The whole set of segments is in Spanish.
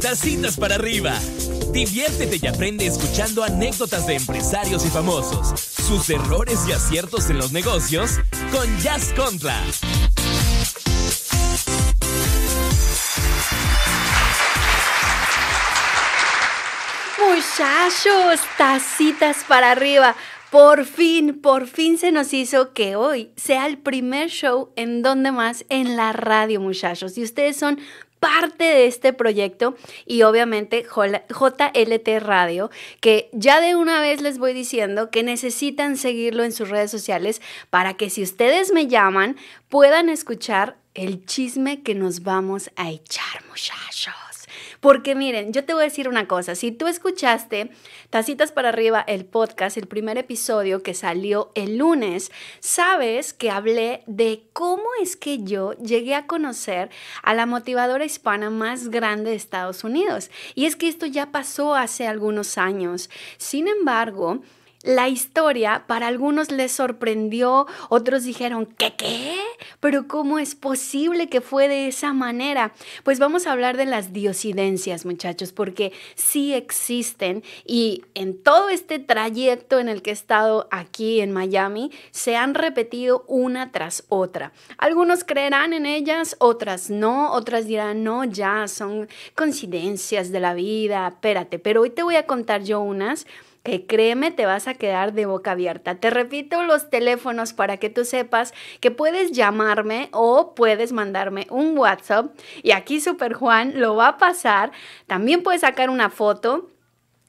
Tacitas para arriba. Diviértete y aprende escuchando anécdotas de empresarios y famosos, sus errores y aciertos en los negocios con Jazz Contra. Muchachos, tacitas para arriba. Por fin, por fin se nos hizo que hoy sea el primer show en donde más en la radio, muchachos. Y ustedes son parte de este proyecto y obviamente JLT Radio, que ya de una vez les voy diciendo que necesitan seguirlo en sus redes sociales para que si ustedes me llaman puedan escuchar el chisme que nos vamos a echar, muchachos. Porque miren, yo te voy a decir una cosa, si tú escuchaste Tacitas para arriba, el podcast, el primer episodio que salió el lunes, sabes que hablé de cómo es que yo llegué a conocer a la motivadora hispana más grande de Estados Unidos. Y es que esto ya pasó hace algunos años. Sin embargo, la historia para algunos les sorprendió, otros dijeron, ¿qué qué? Pero ¿cómo es posible que fue de esa manera? Pues vamos a hablar de las diosidencias, muchachos, porque sí existen y en todo este trayecto en el que he estado aquí en Miami se han repetido una tras otra. Algunos creerán en ellas, otras no, otras dirán, no, ya son coincidencias de la vida, espérate, pero hoy te voy a contar yo unas que créeme te vas a quedar de boca abierta. Te repito los teléfonos para que tú sepas que puedes llamarme o puedes mandarme un WhatsApp y aquí Super Juan lo va a pasar. También puedes sacar una foto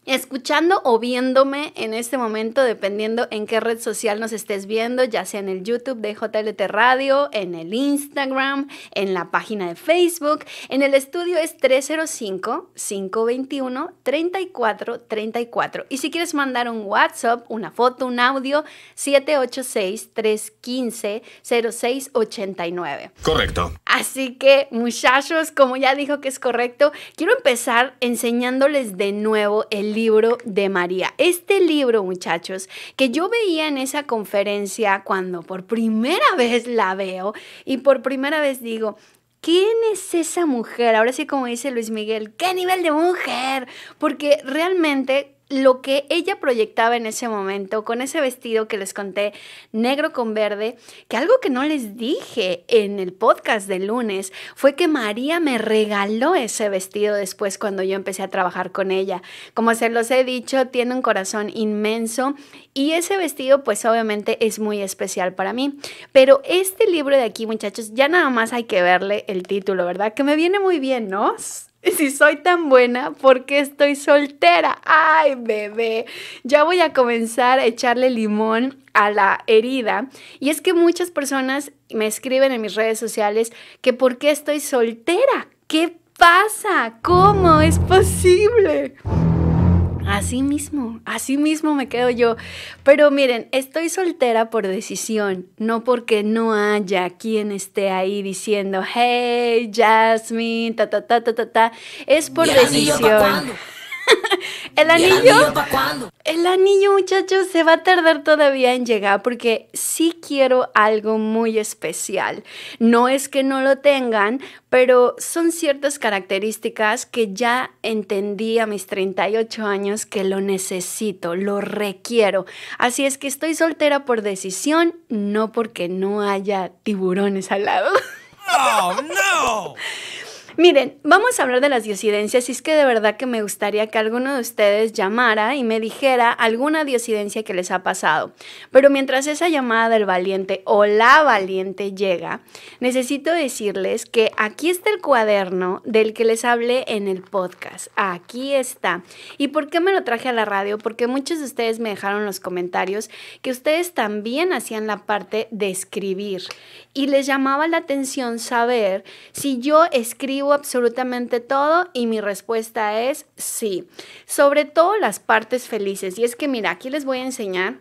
escuchando o viéndome en este momento, dependiendo en qué red social nos estés viendo, ya sea en el YouTube de JLT Radio, en el Instagram, en la página de Facebook. En el estudio es 305 521 34 Y si quieres mandar un WhatsApp, una foto, un audio, 786-315-0689. Correcto. Así que, muchachos, como ya dijo que es correcto, quiero empezar enseñándoles de nuevo el libro de María. Este libro, muchachos, que yo veía en esa conferencia cuando por primera vez la veo y por primera vez digo, ¿Quién es esa mujer? Ahora sí, como dice Luis Miguel, ¿qué nivel de mujer? Porque realmente lo que ella proyectaba en ese momento con ese vestido que les conté, negro con verde, que algo que no les dije en el podcast de lunes fue que María me regaló ese vestido después cuando yo empecé a trabajar con ella. Como se los he dicho, tiene un corazón inmenso y ese vestido pues obviamente es muy especial para mí. Pero este libro de aquí muchachos, ya nada más hay que verle el título, ¿verdad? Que me viene muy bien, ¿no? si soy tan buena, ¿por qué estoy soltera? Ay, bebé, ya voy a comenzar a echarle limón a la herida. Y es que muchas personas me escriben en mis redes sociales que ¿por qué estoy soltera? ¿Qué pasa? ¿Cómo es posible? Así mismo, así mismo me quedo yo. Pero miren, estoy soltera por decisión, no porque no haya quien esté ahí diciendo, hey, Jasmine, ta, ta, ta, ta, ta, ta. Es por decisión. el anillo. El anillo, muchachos, se va a tardar todavía en llegar porque sí quiero algo muy especial. No es que no lo tengan, pero son ciertas características que ya entendí a mis 38 años que lo necesito, lo requiero. Así es que estoy soltera por decisión, no porque no haya tiburones al lado. ¡Oh, no! Miren, vamos a hablar de las diosidencias y es que de verdad que me gustaría que alguno de ustedes llamara y me dijera alguna diosidencia que les ha pasado. Pero mientras esa llamada del valiente o la valiente llega, necesito decirles que aquí está el cuaderno del que les hablé en el podcast. Aquí está. ¿Y por qué me lo traje a la radio? Porque muchos de ustedes me dejaron los comentarios que ustedes también hacían la parte de escribir y les llamaba la atención saber si yo escribo absolutamente todo y mi respuesta es sí. Sobre todo las partes felices. Y es que mira, aquí les voy a enseñar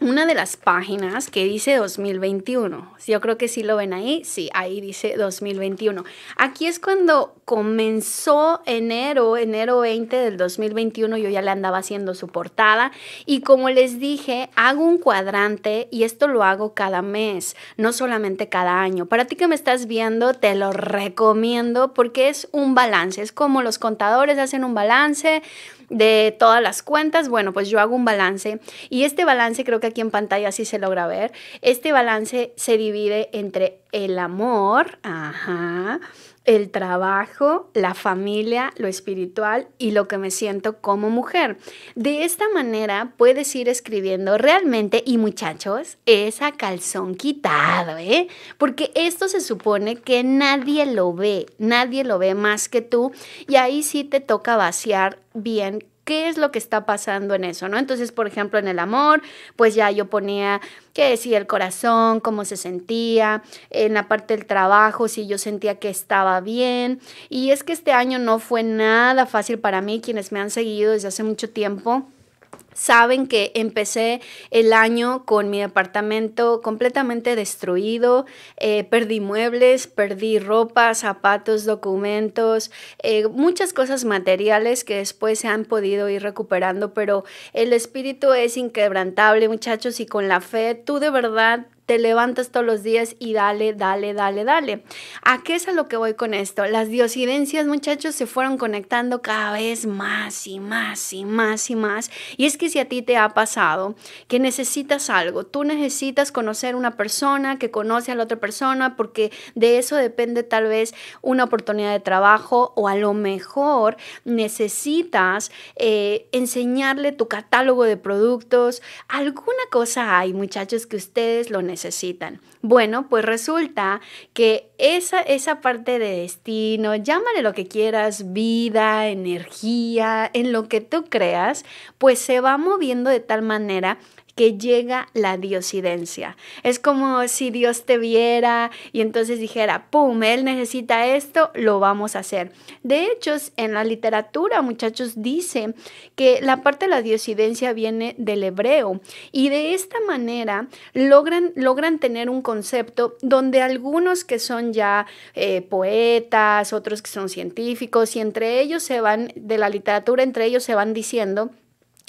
una de las páginas que dice 2021. Yo creo que sí lo ven ahí. Sí, ahí dice 2021. Aquí es cuando comenzó enero, enero 20 del 2021. Yo ya le andaba haciendo su portada. Y como les dije, hago un cuadrante y esto lo hago cada mes, no solamente cada año. Para ti que me estás viendo, te lo recomiendo porque es un balance. Es como los contadores hacen un balance, de todas las cuentas, bueno, pues yo hago un balance y este balance creo que aquí en pantalla sí se logra ver. Este balance se divide entre el amor, ajá, el trabajo, la familia, lo espiritual y lo que me siento como mujer. De esta manera puedes ir escribiendo realmente, y muchachos, esa calzón quitado, ¿eh? Porque esto se supone que nadie lo ve, nadie lo ve más que tú, y ahí sí te toca vaciar bien qué es lo que está pasando en eso, ¿no? Entonces, por ejemplo, en el amor, pues ya yo ponía qué decía el corazón, cómo se sentía, en la parte del trabajo, si yo sentía que estaba bien. Y es que este año no fue nada fácil para mí, quienes me han seguido desde hace mucho tiempo saben que empecé el año con mi departamento completamente destruido, eh, perdí muebles, perdí ropa, zapatos, documentos, eh, muchas cosas materiales que después se han podido ir recuperando, pero el espíritu es inquebrantable muchachos y con la fe tú de verdad te levantas todos los días y dale, dale, dale, dale. ¿A qué es a lo que voy con esto? Las diosidencias, muchachos, se fueron conectando cada vez más y más y más y más. Y es que si a ti te ha pasado que necesitas algo, tú necesitas conocer una persona que conoce a la otra persona porque de eso depende tal vez una oportunidad de trabajo o a lo mejor necesitas eh, enseñarle tu catálogo de productos. Alguna cosa hay, muchachos, que ustedes lo necesitan necesitan. Bueno, pues resulta que esa, esa parte de destino, llámale lo que quieras, vida, energía, en lo que tú creas, pues se va moviendo de tal manera que llega la diosidencia. Es como si Dios te viera y entonces dijera, ¡pum! Él necesita esto, lo vamos a hacer. De hecho, en la literatura, muchachos, dice que la parte de la diosidencia viene del hebreo y de esta manera logran, logran tener un concepto donde algunos que son ya eh, poetas, otros que son científicos y entre ellos se van, de la literatura, entre ellos se van diciendo,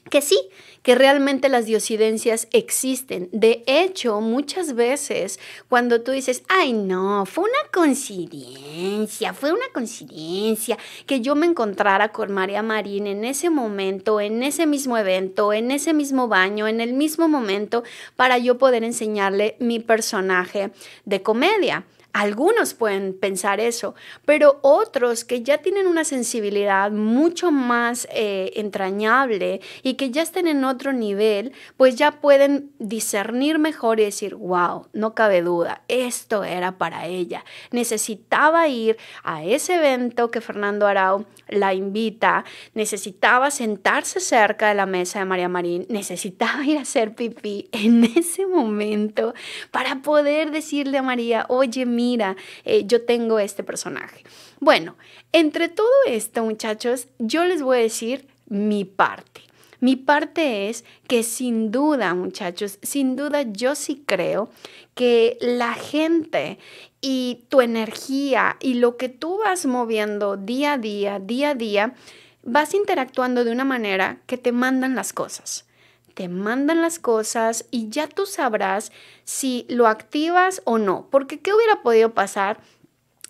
que sí, que realmente las diosidencias existen. De hecho, muchas veces cuando tú dices, ay no, fue una coincidencia, fue una coincidencia que yo me encontrara con María Marín en ese momento, en ese mismo evento, en ese mismo baño, en el mismo momento, para yo poder enseñarle mi personaje de comedia. Algunos pueden pensar eso, pero otros que ya tienen una sensibilidad mucho más eh, entrañable y que ya estén en otro nivel, pues ya pueden discernir mejor y decir, wow, no cabe duda, esto era para ella. Necesitaba ir a ese evento que Fernando Arau la invita, necesitaba sentarse cerca de la mesa de María Marín, necesitaba ir a hacer pipí en ese momento para poder decirle a María, oye, mi mira, eh, yo tengo este personaje. Bueno, entre todo esto, muchachos, yo les voy a decir mi parte. Mi parte es que sin duda, muchachos, sin duda yo sí creo que la gente y tu energía y lo que tú vas moviendo día a día, día a día, vas interactuando de una manera que te mandan las cosas te mandan las cosas y ya tú sabrás si lo activas o no. Porque ¿qué hubiera podido pasar?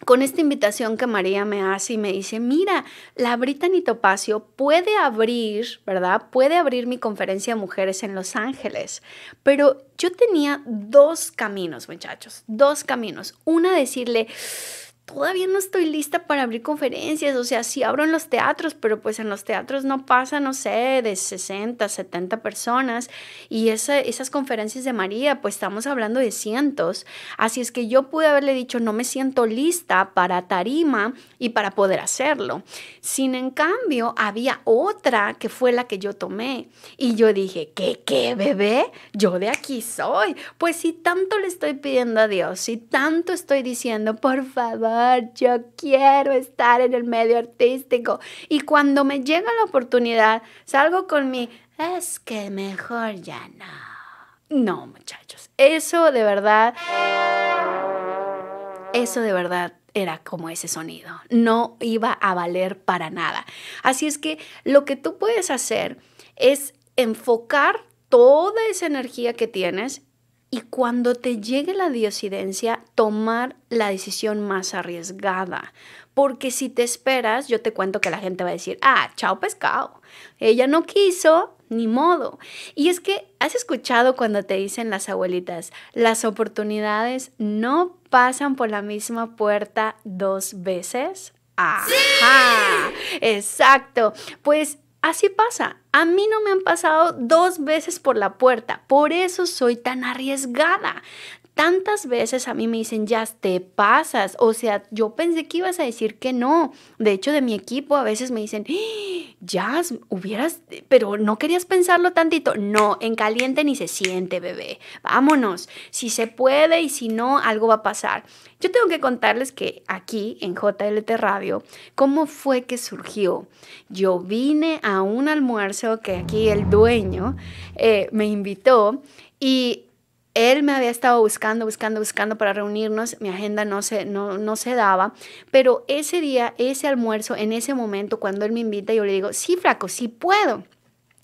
con esta invitación que María me hace y me dice, mira, la Britanny Topacio puede abrir, ¿verdad? Puede abrir mi conferencia de mujeres en Los Ángeles. Pero yo tenía dos caminos, muchachos, dos caminos. Una, decirle, todavía no estoy lista para abrir conferencias, o sea, sí abro en los teatros, pero pues en los teatros no pasa, no sé, de 60, 70 personas y esas conferencias de María, pues estamos hablando de cientos, así es que yo pude haberle dicho, no me siento lista para tarima y para poder hacerlo. Sin en cambio, había otra que fue la que yo tomé y yo dije, ¿qué, qué, bebé? Yo de aquí soy. Pues si tanto le estoy pidiendo a Dios, si tanto estoy diciendo, por favor, yo quiero estar en el medio artístico. Y cuando me llega la oportunidad, salgo con mi, es que mejor ya no. No, muchachos, eso de verdad, eso de verdad era como ese sonido. No iba a valer para nada. Así es que lo que tú puedes hacer es enfocar toda esa energía que tienes y cuando te llegue la diosidencia, tomar la decisión más arriesgada. Porque si te esperas, yo te cuento que la gente va a decir, ah, chao pescado, ella no quiso, ni modo. Y es que, ¿has escuchado cuando te dicen las abuelitas, las oportunidades no pasan por la misma puerta dos veces? exacto. Pues Así pasa. A mí no me han pasado dos veces por la puerta. Por eso soy tan arriesgada tantas veces a mí me dicen, ya te pasas. O sea, yo pensé que ibas a decir que no. De hecho, de mi equipo a veces me dicen, ¡Ah! ya hubieras, pero no querías pensarlo tantito. No, en caliente ni se siente, bebé. Vámonos. Si se puede y si no, algo va a pasar. Yo tengo que contarles que aquí en JLT Radio, ¿cómo fue que surgió? Yo vine a un almuerzo que aquí el dueño eh, me invitó y él me había estado buscando, buscando, buscando para reunirnos, mi agenda no se, no, se daba, pero ese día, ese almuerzo, en ese momento, cuando él me invita, yo le digo, sí, fraco, sí puedo.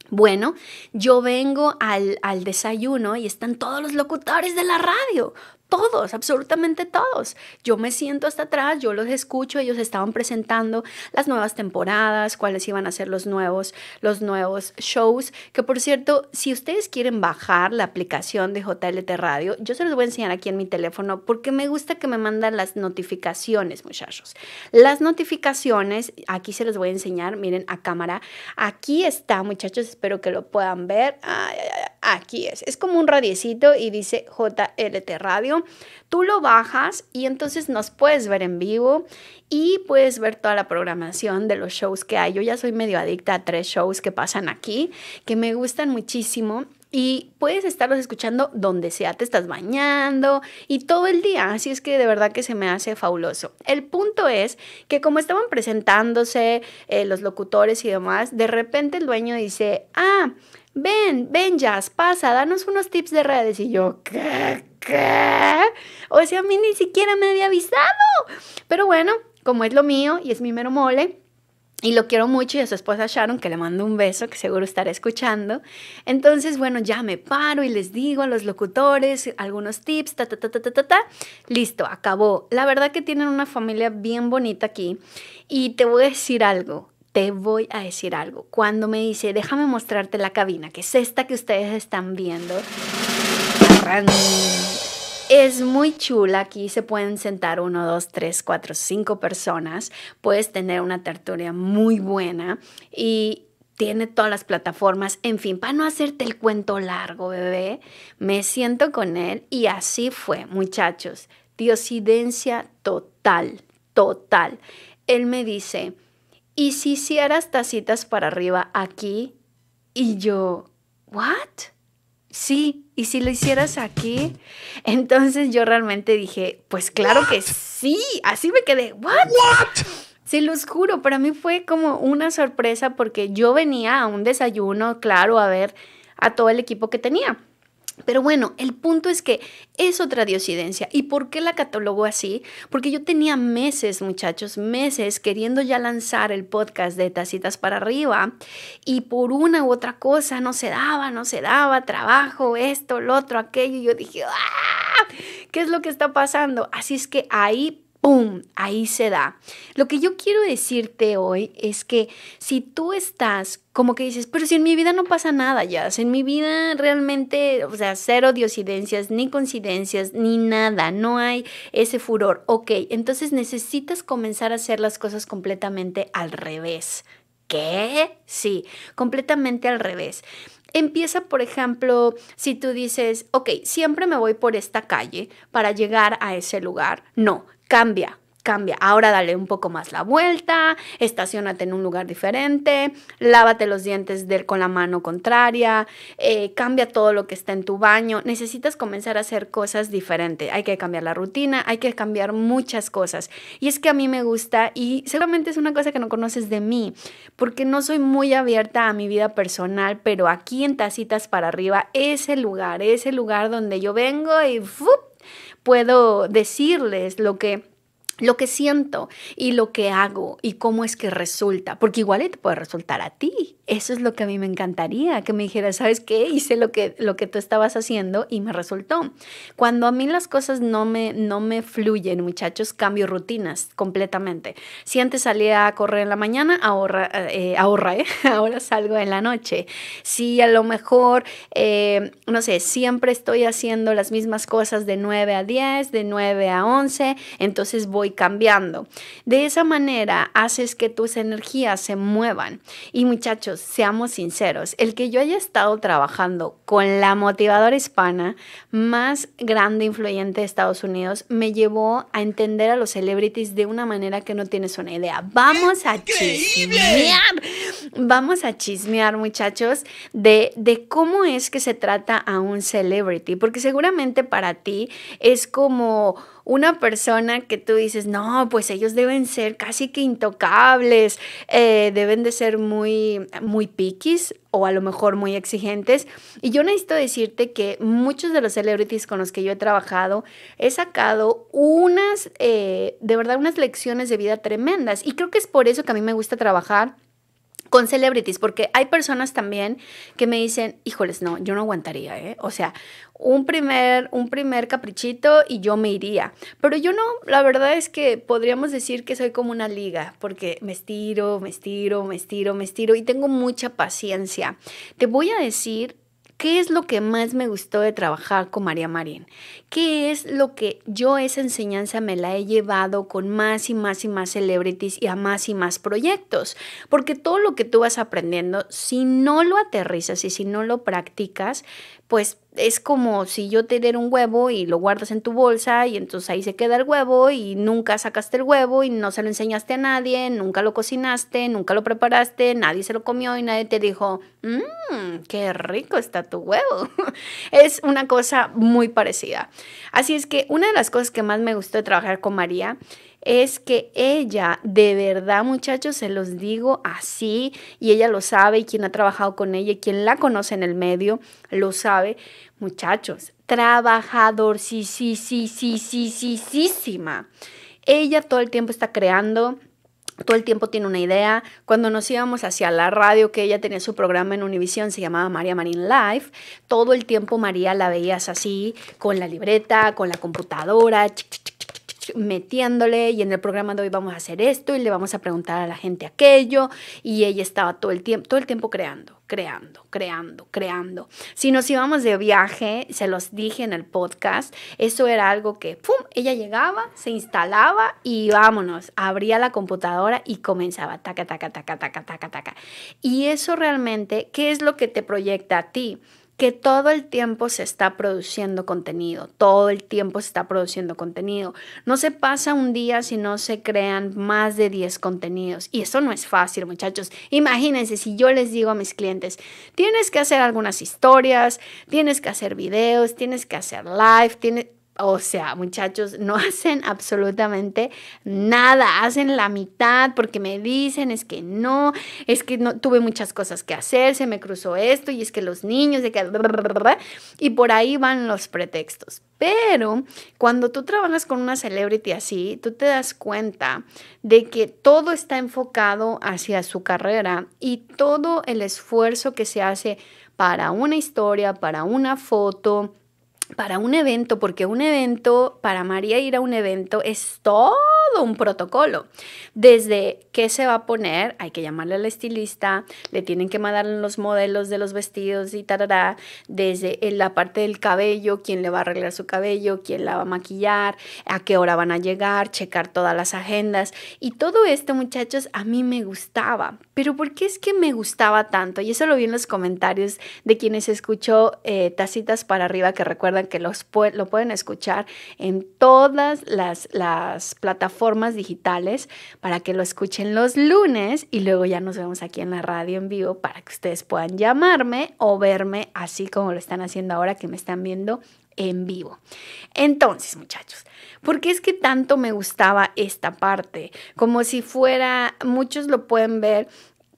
Bueno, yo vengo al, al, desayuno y están todos los locutores de la radio todos, absolutamente todos. Yo me siento hasta atrás, yo los escucho, ellos estaban presentando las nuevas temporadas, cuáles iban a ser los nuevos, los nuevos shows, que por cierto, si ustedes quieren bajar la aplicación de JLT Radio, yo se los voy a enseñar aquí en mi teléfono porque me gusta que me mandan las notificaciones, muchachos. Las notificaciones, aquí se los voy a enseñar, miren a cámara. Aquí está, muchachos, espero que lo puedan ver. Aquí es, es como un radiecito y dice JLT Radio tú lo bajas y entonces nos puedes ver en vivo y puedes ver toda la programación de los shows que hay. Yo ya soy medio adicta a tres shows que pasan aquí, que me gustan muchísimo y puedes estarlos escuchando donde sea, te estás bañando y todo el día, así es que de verdad que se me hace fabuloso. El punto es que como estaban presentándose eh, los locutores y demás, de repente el dueño dice, ah, ven, ven Jazz, pasa, danos unos tips de redes y yo, ¿qué? ¿qué? O sea, a mí ni siquiera me había avisado. Pero bueno, como es lo mío y es mi mero mole, y lo quiero mucho y a su esposa Sharon, que le mando un beso, que seguro estará escuchando. Entonces, bueno, ya me paro y les digo a los locutores algunos tips, Listo, acabó. La verdad que tienen una familia bien bonita aquí. Y te voy a decir algo, te voy a decir algo. Cuando me dice, déjame mostrarte la cabina, que es esta que ustedes están viendo. Es muy chula, aquí se pueden sentar uno dos tres cuatro cinco personas, puedes tener una tertulia muy buena y tiene todas las plataformas. En fin, para no hacerte el cuento largo, bebé, me siento con él y así fue, muchachos. Diosidencia total, total. Él me dice, ¿y si hicieras tacitas para arriba aquí? Y yo, ¿what? sí, y si lo hicieras aquí, entonces yo realmente dije, pues claro que sí, así me quedé, ¿Qué? Se Se los juro, para mí fue como una sorpresa porque yo venía a un desayuno, claro, a ver a todo el equipo que tenía. Pero bueno, el punto es que es otra diosidencia. ¿Y por qué la catalogo así? Porque yo tenía meses, muchachos, meses queriendo ya lanzar el podcast de Tacitas para arriba y por una u otra cosa no se daba, no se daba, trabajo, esto, lo otro, aquello. Y yo dije, ah, ¿Qué es lo que está pasando? Así es que ahí ¡Pum! Ahí se da. Lo que yo quiero decirte hoy es que si tú estás como que dices, pero si en mi vida no pasa nada, ya, en mi vida realmente, o sea, cero diosidencias, ni coincidencias, ni nada, no hay ese furor. Ok, entonces necesitas comenzar a hacer las cosas completamente al revés. ¿Qué? Sí, completamente al revés. Empieza, por ejemplo, si tú dices, ok, siempre me voy por esta calle para llegar a ese lugar. No, cambia, cambia. Ahora dale un poco más la vuelta, estacionate en un lugar diferente, lávate los dientes con la mano contraria, eh, cambia todo lo que está en tu baño. Necesitas comenzar a hacer cosas diferentes. Hay que cambiar la rutina, hay que cambiar muchas cosas. Y es que a mí me gusta y seguramente es una cosa que no conoces de mí, porque no soy muy abierta a mi vida personal, pero aquí en Tacitas para arriba es el lugar, es el lugar donde yo vengo y ¡fup! puedo decirles lo que lo que siento y lo que hago y cómo es que resulta, porque igual te puede resultar a ti. Eso es lo que a mí me encantaría, que me dijeras, ¿sabes qué? Hice lo que, lo que tú estabas haciendo y me resultó. Cuando a mí las cosas no me, no me fluyen, muchachos, cambio rutinas completamente. Si antes salía a correr en la mañana, ahorra, eh, ahorra ¿eh? ahora salgo en la noche. Si a lo mejor, eh, no sé, siempre estoy haciendo las mismas cosas de 9 a 10, de 9 a 11, entonces voy cambiando. De esa manera haces que tus energías se muevan. Y muchachos, seamos sinceros, el que yo haya estado trabajando con la motivadora hispana más grande e influyente de Estados Unidos me llevó a entender a los celebrities de una manera que no tienes una idea. Vamos a chismear vamos a chismear, muchachos, de, cómo es que se trata a un celebrity, porque seguramente para ti es como una persona que tú dices, no, pues ellos deben ser casi que intocables, eh, deben de ser muy, muy piquis o a lo mejor muy exigentes. Y yo necesito decirte que muchos de los celebrities con los que yo he trabajado, he sacado unas, eh, de verdad, unas lecciones de vida tremendas. Y creo que es por eso que a mí me gusta trabajar con celebrities, porque hay personas también que me dicen, híjoles, no, yo no aguantaría, ¿eh? O sea, un primer, un primer caprichito y yo me iría. Pero yo no, la verdad es que podríamos decir que soy como una liga, porque me estiro, me estiro, me estiro, me estiro y tengo mucha paciencia. Te voy a decir ¿Qué es lo que más me gustó de trabajar con María Marín? ¿Qué es lo que yo esa enseñanza me la he llevado con más y más y más celebrities y a más y más proyectos? Porque todo lo que tú vas aprendiendo, si no lo aterrizas y si no lo practicas, pues es como si yo te diera un huevo y lo guardas en tu bolsa y entonces ahí se queda el huevo y nunca sacaste el huevo y no se lo enseñaste a nadie, nunca lo cocinaste, nunca lo preparaste, nadie se lo comió y nadie te dijo, mmm, qué rico está tu huevo. es una cosa muy parecida. Así es que una de las cosas que más me gustó de trabajar con María es que ella, de verdad muchachos, se los digo así, y ella lo sabe, y quien ha trabajado con ella, y quien la conoce en el medio, lo sabe, muchachos, trabajador, sí, sí, sí, sí, sí, sí, sí, sí Ella todo el tiempo está creando, todo el tiempo tiene una idea. Cuando nos íbamos hacia la radio, que ella tenía su programa en Univision, se llamaba María Marín Life, todo el tiempo María la veías así, con la libreta, con la computadora, metiéndole y en el programa de hoy vamos a hacer esto y le vamos a preguntar a la gente aquello y ella estaba todo el tiempo, todo el tiempo creando, creando, creando, creando. Si nos íbamos de viaje, se los dije en el podcast, eso era algo que, ¡pum!, ella llegaba, se instalaba y vámonos, abría la computadora y comenzaba, taca, taca, taca, taca, taca, taca. Y eso realmente, ¿qué es lo que te proyecta a ti? que todo el tiempo se está produciendo contenido, todo el tiempo se está produciendo contenido. No se pasa un día si no se crean más de 10 contenidos. Y eso no es fácil, muchachos. Imagínense si yo les digo a mis clientes, tienes que hacer algunas historias, tienes que hacer videos, tienes que hacer live, tienes o sea, muchachos, no hacen absolutamente nada, hacen la mitad porque me dicen, es que no, es que no tuve muchas cosas que hacer, se me cruzó esto y es que los niños de que y por ahí van los pretextos. Pero cuando tú trabajas con una celebrity así, tú te das cuenta de que todo está enfocado hacia su carrera y todo el esfuerzo que se hace para una historia, para una foto, para un evento, porque un evento, para María ir a un evento es todo un protocolo. Desde qué se va a poner, hay que llamarle al estilista, le tienen que mandar los modelos de los vestidos y tarará, desde la parte del cabello, quién le va a arreglar su cabello, quién la va a maquillar, a qué hora van a llegar, checar todas las agendas. Y todo esto, muchachos, a mí me gustaba. Pero ¿por qué es que me gustaba tanto? Y eso lo vi en los comentarios de quienes escuchó eh, Tacitas para arriba, que recuerda que los lo pueden escuchar en todas las, las plataformas digitales para que lo escuchen los lunes y luego ya nos vemos aquí en la radio en vivo para que ustedes puedan llamarme o verme así como lo están haciendo ahora que me están viendo en vivo. Entonces, muchachos, ¿por qué es que tanto me gustaba esta parte? Como si fuera, muchos lo pueden ver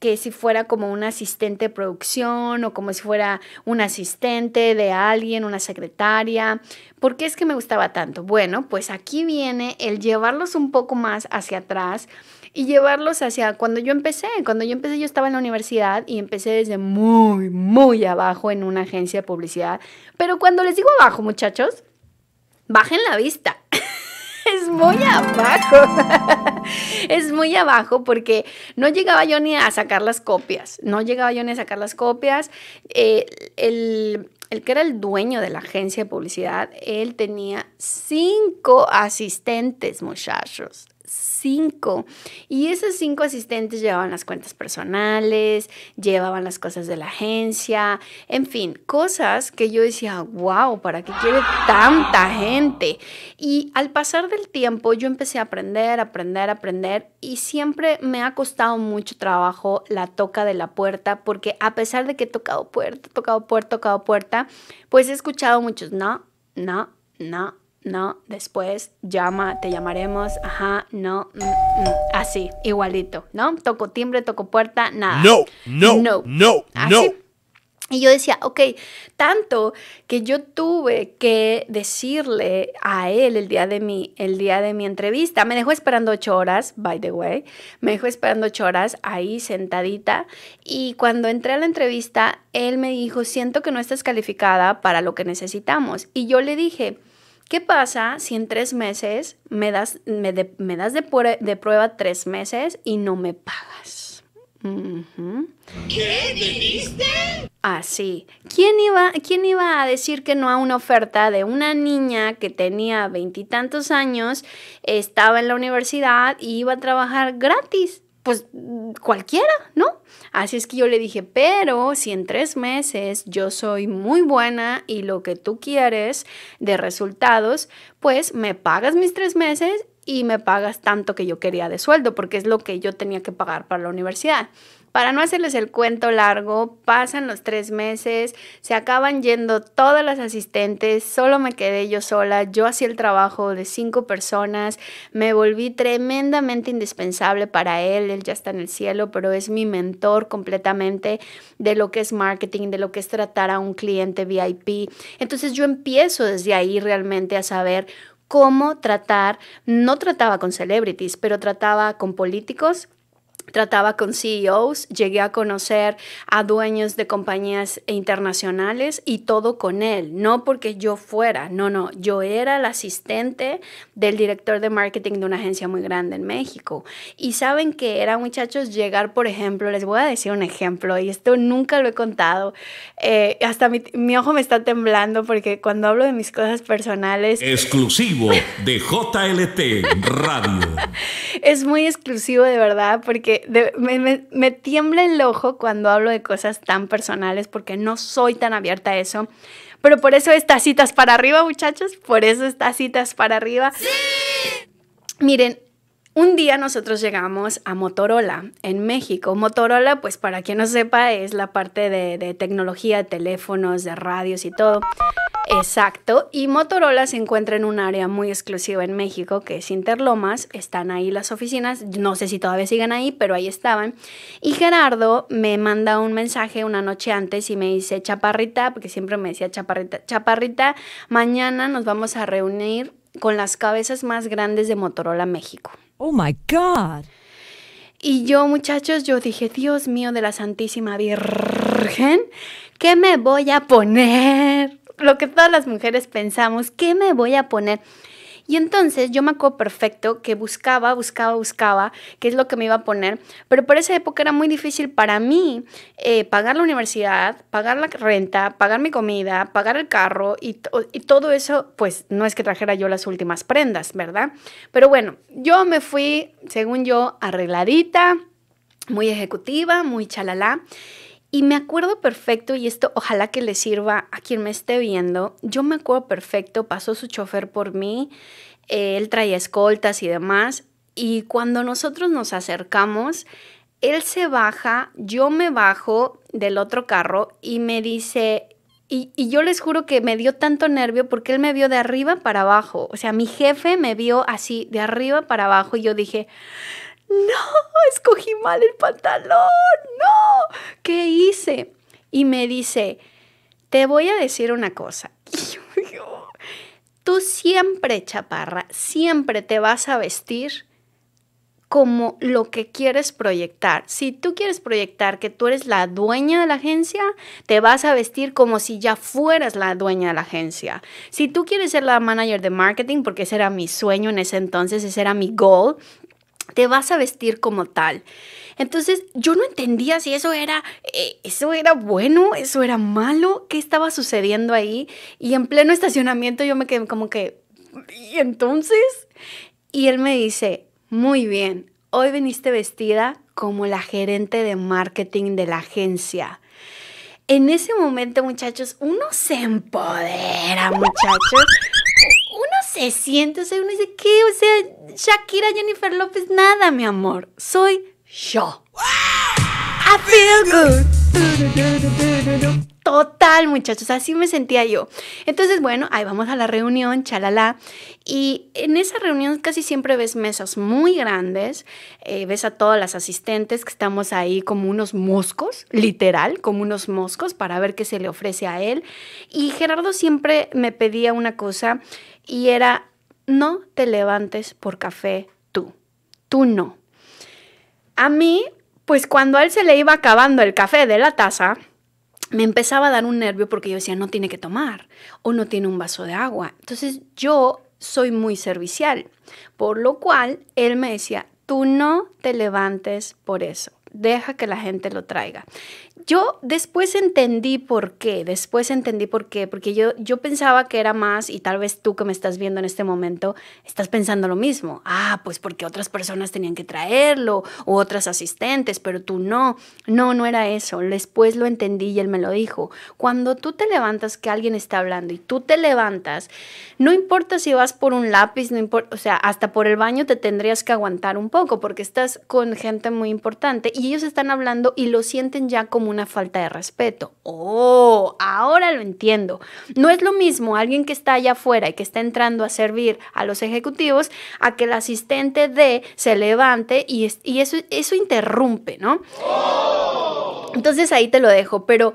que si fuera como un asistente de producción o como si fuera un asistente de alguien, una secretaria. ¿Por qué es que me gustaba tanto? Bueno, pues aquí viene el llevarlos un poco más hacia atrás y llevarlos hacia cuando yo empecé. Cuando yo empecé yo estaba en la universidad y empecé desde muy, muy abajo en una agencia de publicidad. Pero cuando les digo abajo, muchachos, bajen la vista. es muy abajo. es muy abajo porque no llegaba yo ni a sacar las copias. No llegaba yo ni a sacar las copias. Eh, el, el que era el dueño de la agencia de publicidad, él tenía cinco asistentes, muchachos cinco. Y esos cinco asistentes llevaban las cuentas personales, llevaban las cosas de la agencia, en fin, cosas que yo decía, wow, ¿para qué quiere tanta gente? Y al pasar del tiempo yo empecé a aprender, aprender, aprender y siempre me ha costado mucho trabajo la toca de la puerta porque a pesar de que he tocado puerta, tocado puerta, tocado puerta, pues he escuchado muchos, no, no, no, no, después llama, te llamaremos, ajá, no, mm, mm, así, igualito, ¿no? Toco timbre, toco puerta, nada. No, no, no, no, no. Y yo decía, ok, tanto que yo tuve que decirle a él el día de mi, el día de mi entrevista, me dejó esperando ocho horas, by the way, me dejó esperando ocho horas ahí sentadita y cuando entré a la entrevista, él me dijo, siento que no estás calificada para lo que necesitamos. Y yo le dije, ¿Qué pasa si en tres meses me das, me de, das de, prueba, tres meses y no me pagas? ¿Qué dijiste? Así. Ah, ¿Quién iba, ¿Quién iba a decir que no a una oferta de una niña que tenía veintitantos años, estaba en la universidad y iba a trabajar gratis? Pues mm, cualquiera, ¿no? Así es que yo le dije, pero si en tres meses yo soy muy buena y lo que tú quieres de resultados, pues me pagas mis tres meses y me pagas tanto que yo quería de sueldo, porque es lo que yo tenía que pagar para la universidad. Para no hacerles el cuento largo, pasan los tres meses, se acaban yendo todas las asistentes, solo me quedé yo sola, yo hacía el trabajo de cinco personas, me volví tremendamente indispensable para él, él ya está en el cielo, pero es mi mentor completamente de lo que es marketing, de lo que es tratar a un cliente VIP. Entonces yo empiezo desde ahí realmente a saber cómo tratar, no trataba con celebrities, pero trataba con políticos, Trataba con CEOs, llegué a conocer a dueños de compañías internacionales y todo con él, no porque yo fuera, no, no, yo era el asistente del director de marketing de una agencia muy grande en México. Y saben que era muchachos llegar, por ejemplo, les voy a decir un ejemplo, y esto nunca lo he contado, eh, hasta mi ojo me está temblando porque cuando hablo de mis cosas personales... Exclusivo de JLT Radio. es muy exclusivo de verdad porque me, me, tiembla el ojo cuando hablo de cosas tan personales porque no soy tan abierta a eso. Pero por eso estas citas para arriba, muchachos, por eso estas citas para arriba. ¡Sí! Miren, un día nosotros llegamos a Motorola, en México. Motorola, pues para quien no sepa, es la parte de, tecnología, teléfonos, de radios y todo. Exacto, y Motorola se encuentra en un área muy exclusiva en México que es Interlomas, están ahí las oficinas, no sé si todavía siguen ahí, pero ahí estaban. Y Gerardo me manda un mensaje una noche antes y me dice, chaparrita, porque siempre me decía chaparrita, chaparrita, mañana nos vamos a reunir con las cabezas más grandes de Motorola México. Oh my God. Y yo, muchachos, yo dije, Dios mío de la Santísima Virgen, ¿qué me voy a poner? Lo que todas las mujeres pensamos, ¿qué me voy a poner? Y entonces yo me acuerdo perfecto que buscaba, buscaba, buscaba qué es lo que me iba a poner, pero por esa época era muy difícil para mí eh, pagar la universidad, pagar la renta, pagar mi comida, pagar el carro y, y todo eso, pues no es que trajera yo las últimas prendas, ¿verdad? Pero bueno, yo me fui, según yo, arregladita, muy ejecutiva, muy chalala. Y me acuerdo perfecto, y esto ojalá que le sirva a quien me esté viendo, yo me acuerdo perfecto, pasó su chofer por mí, eh, él traía escoltas y demás, y cuando nosotros nos acercamos, él se baja, yo me bajo del otro carro y me dice, y, y, yo les juro que me dio tanto nervio porque él me vio de arriba para abajo, o sea, mi jefe me vio así, de arriba para abajo, y yo dije, no, escogí mal el pantalón, no, ¿qué hice? Y me dice, te voy a decir una cosa. Tú siempre, chaparra, siempre te vas a vestir como lo que quieres proyectar. Si tú quieres proyectar que tú eres la dueña de la agencia, te vas a vestir como si ya fueras la dueña de la agencia. Si tú quieres ser la manager de marketing, porque ese era mi sueño en ese entonces, ese era mi goal, te vas a vestir como tal. Entonces yo no entendía si eso era, eh, eso era bueno, eso era malo, qué estaba sucediendo ahí. Y en pleno estacionamiento yo me quedé como que, ¿y entonces? Y él me dice, muy bien, hoy viniste vestida como la gerente de marketing de la agencia. En ese momento, muchachos, uno se empodera, muchachos se siente, o sea, uno dice, ¿qué? O sea, Shakira, Jennifer López, nada, mi amor, soy yo. I feel good. Total, muchachos, así me sentía yo. Entonces, bueno, ahí vamos a la reunión, chalala. Y en esa reunión casi siempre ves mesas muy grandes, eh, ves a todas las asistentes que estamos ahí como unos moscos, literal, como unos moscos para ver qué se le ofrece a él. Y Gerardo siempre me pedía una cosa y era no te levantes por café tú, tú no. A mí, pues cuando él se le iba acabando el café de la taza, me empezaba a dar un nervio porque yo decía, no tiene que tomar o no tiene un vaso de agua. Entonces yo soy muy servicial, por lo cual él me decía, tú no te levantes por eso, deja que la gente lo traiga yo después entendí por qué, después entendí por qué, porque yo, yo pensaba que era más, y tal vez tú que me estás viendo en este momento, estás pensando lo mismo. Ah, pues porque otras personas tenían que traerlo, u otras asistentes, pero tú no. No, no era eso. Después lo entendí y él me lo dijo. Cuando tú te levantas que alguien está hablando y tú te levantas, no importa si vas por un lápiz, no importa, o sea, hasta por el baño te tendrías que aguantar un poco, porque estás con gente muy importante y ellos están hablando y lo sienten ya como una falta de respeto. Oh, ahora lo entiendo. No es lo mismo alguien que está allá afuera y que está entrando a servir a los ejecutivos a que el asistente de se levante y, y eso, eso interrumpe, ¿no? Entonces ahí te lo dejo, pero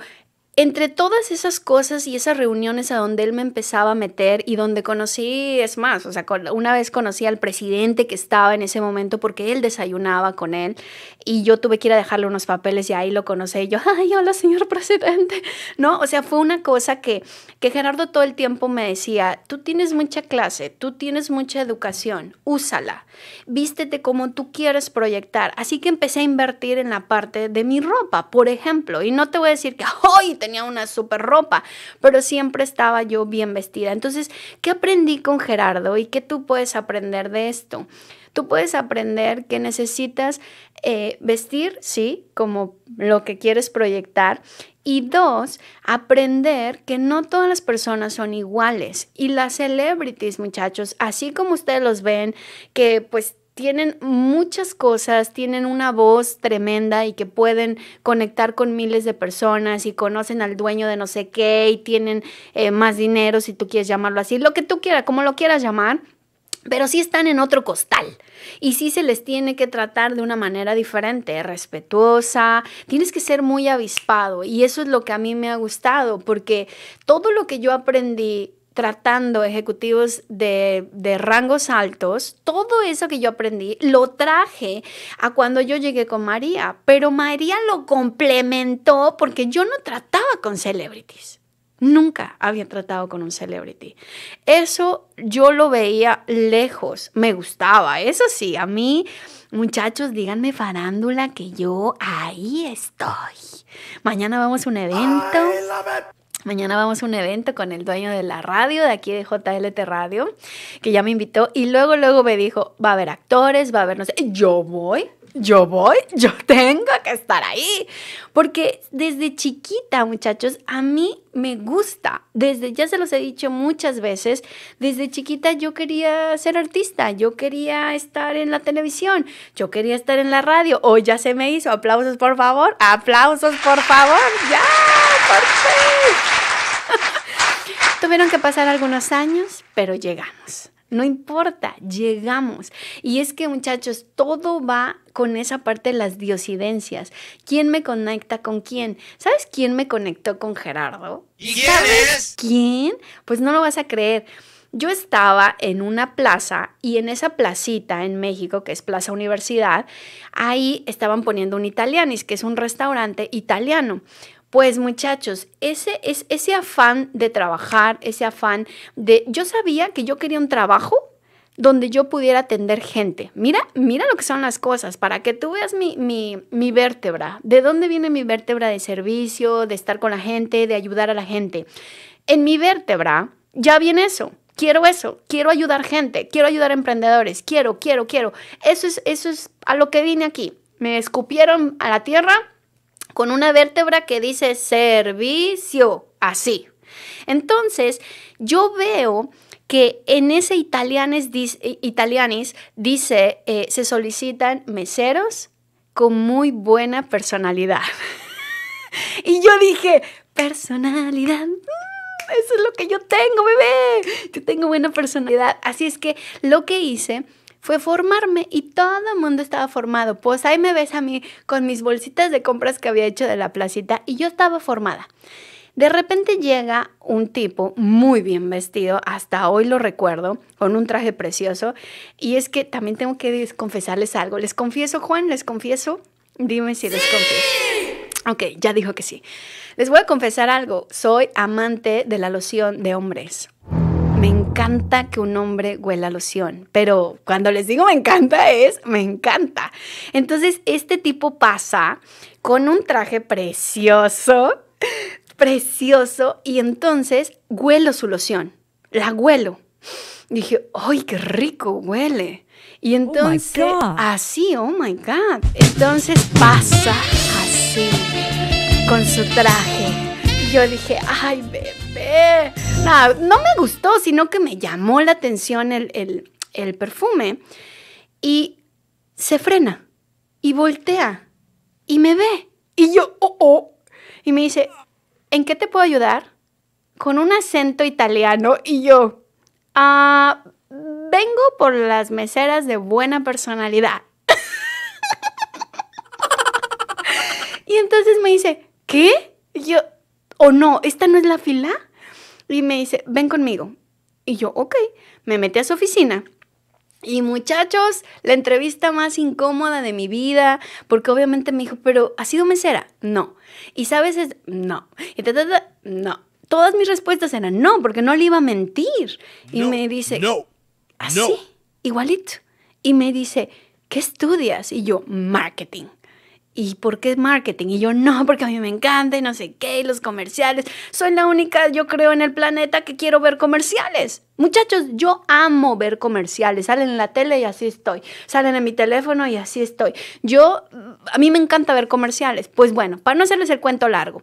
entre todas esas cosas y esas reuniones a donde él me empezaba a meter y donde conocí, es más, o sea, una vez conocí al presidente que estaba en ese momento porque él desayunaba con él y yo tuve que ir a dejarle unos papeles y ahí lo conocí yo, ay, hola señor presidente, ¿no? O sea, fue una cosa que, que Gerardo todo el tiempo me decía, tú tienes mucha clase, tú tienes mucha educación, úsala, vístete como tú quieres proyectar. Así que empecé a invertir en la parte de mi ropa, por ejemplo, y no te voy a decir que, hoy te tenía una super ropa, pero siempre estaba yo bien vestida. Entonces, ¿qué aprendí con Gerardo y qué tú puedes aprender de esto? Tú puedes aprender que necesitas eh, vestir, sí, como lo que quieres proyectar. Y dos, aprender que no todas las personas son iguales. Y las celebrities, muchachos, así como ustedes los ven, que pues tienen muchas cosas, tienen una voz tremenda y que pueden conectar con miles de personas y conocen al dueño de no sé qué y tienen eh, más dinero, si tú quieres llamarlo así, lo que tú quieras, como lo quieras llamar, pero sí están en otro costal y sí se les tiene que tratar de una manera diferente, respetuosa, tienes que ser muy avispado y eso es lo que a mí me ha gustado porque todo lo que yo aprendí tratando ejecutivos de, rangos altos, todo eso que yo aprendí lo traje a cuando yo llegué con María, pero María lo complementó porque yo no trataba con celebrities. Nunca había tratado con un celebrity. Eso yo lo veía lejos, me gustaba, eso sí, a mí, muchachos, díganme farándula que yo ahí estoy. Mañana vamos a un evento. Mañana vamos a un evento con el dueño de la radio, de aquí de JLT Radio, que ya me invitó y luego, luego me dijo, va a haber actores, va a haber, no sé, yo voy yo voy, yo tengo que estar ahí. Porque desde chiquita, muchachos, a mí me gusta. Desde, ya se los he dicho muchas veces, desde chiquita yo quería ser artista, yo quería estar en la televisión, yo quería estar en la radio. Hoy ya se me hizo. Aplausos, por favor. Aplausos, por favor. Ya, por fin. Tuvieron que pasar algunos años, pero llegamos. No importa, llegamos. Y es que muchachos, todo va con esa parte de las diosidencias. ¿Quién me conecta con quién? ¿Sabes quién me conectó con Gerardo? ¿Y quién es? ¿Quién? Pues no lo vas a creer. Yo estaba en una plaza y en esa placita en México, que es Plaza Universidad, ahí estaban poniendo un italianis, que es un restaurante italiano. Pues muchachos, ese, es, ese afán de trabajar, ese afán de... Yo sabía que yo quería un trabajo donde yo pudiera atender gente. Mira, mira lo que son las cosas, para que tú veas mi, mi, mi vértebra, de dónde viene mi vértebra de servicio, de estar con la gente, de ayudar a la gente. En mi vértebra ya viene eso, quiero eso, quiero ayudar gente, quiero ayudar a emprendedores, quiero, quiero, quiero. Eso es, eso es a lo que vine aquí. Me escupieron a la tierra, con una vértebra que dice servicio, así. Entonces, yo veo que en ese italianis, eh, italianis dice, eh, se solicitan meseros con muy buena personalidad. y yo dije, personalidad, mm, eso es lo que yo tengo, bebé, yo tengo buena personalidad. Así es que lo que hice fue formarme y todo el mundo estaba formado. Pues ahí me ves a mí con mis bolsitas de compras que había hecho de la placita y yo estaba formada. De repente llega un tipo muy bien vestido, hasta hoy lo recuerdo, con un traje precioso. Y es que también tengo que confesarles algo. Les confieso, Juan, les confieso. Dime si les confieso. Ok, ya dijo que sí. Les voy a confesar algo. Soy amante de la loción de hombres encanta que un hombre huela loción, pero cuando les digo me encanta es me encanta. Entonces, este tipo pasa con un traje precioso, precioso, y entonces huelo su loción, la huelo. Y dije, ¡ay, qué rico huele! Y oh entonces, así, oh my God. Entonces pasa así, con su traje. yo dije, ¡ay, bebé! No, me gustó, sino que me llamó la atención el, perfume. Y se frena y voltea y me ve. Y yo, oh, oh. Y me dice, ¿en qué te puedo ayudar? Con un acento italiano. Y yo, ah, vengo por las meseras de buena personalidad. y entonces me dice, ¿qué? Y yo, o oh, no, ¿esta no es la fila? y me dice, ven conmigo. Y yo, ok, me metí a su oficina. Y muchachos, la entrevista más incómoda de mi vida, porque obviamente me dijo, pero ha sido mesera? No. ¿Y sabes? Es, no. Y ta, no. Todas mis respuestas eran no, porque no le iba a mentir. Y me dice, no. Así, ¿Ah, igualito. Y me dice, ¿qué estudias? Y yo, marketing. ¿y por qué marketing? Y yo, no, porque a mí me encanta y no sé qué, y los comerciales. Soy la única, yo creo, en el planeta que quiero ver comerciales. Muchachos, yo amo ver comerciales. Salen en la tele y así estoy. Salen en mi teléfono y así estoy. Yo, a mí me encanta ver comerciales. Pues bueno, para no hacerles el cuento largo.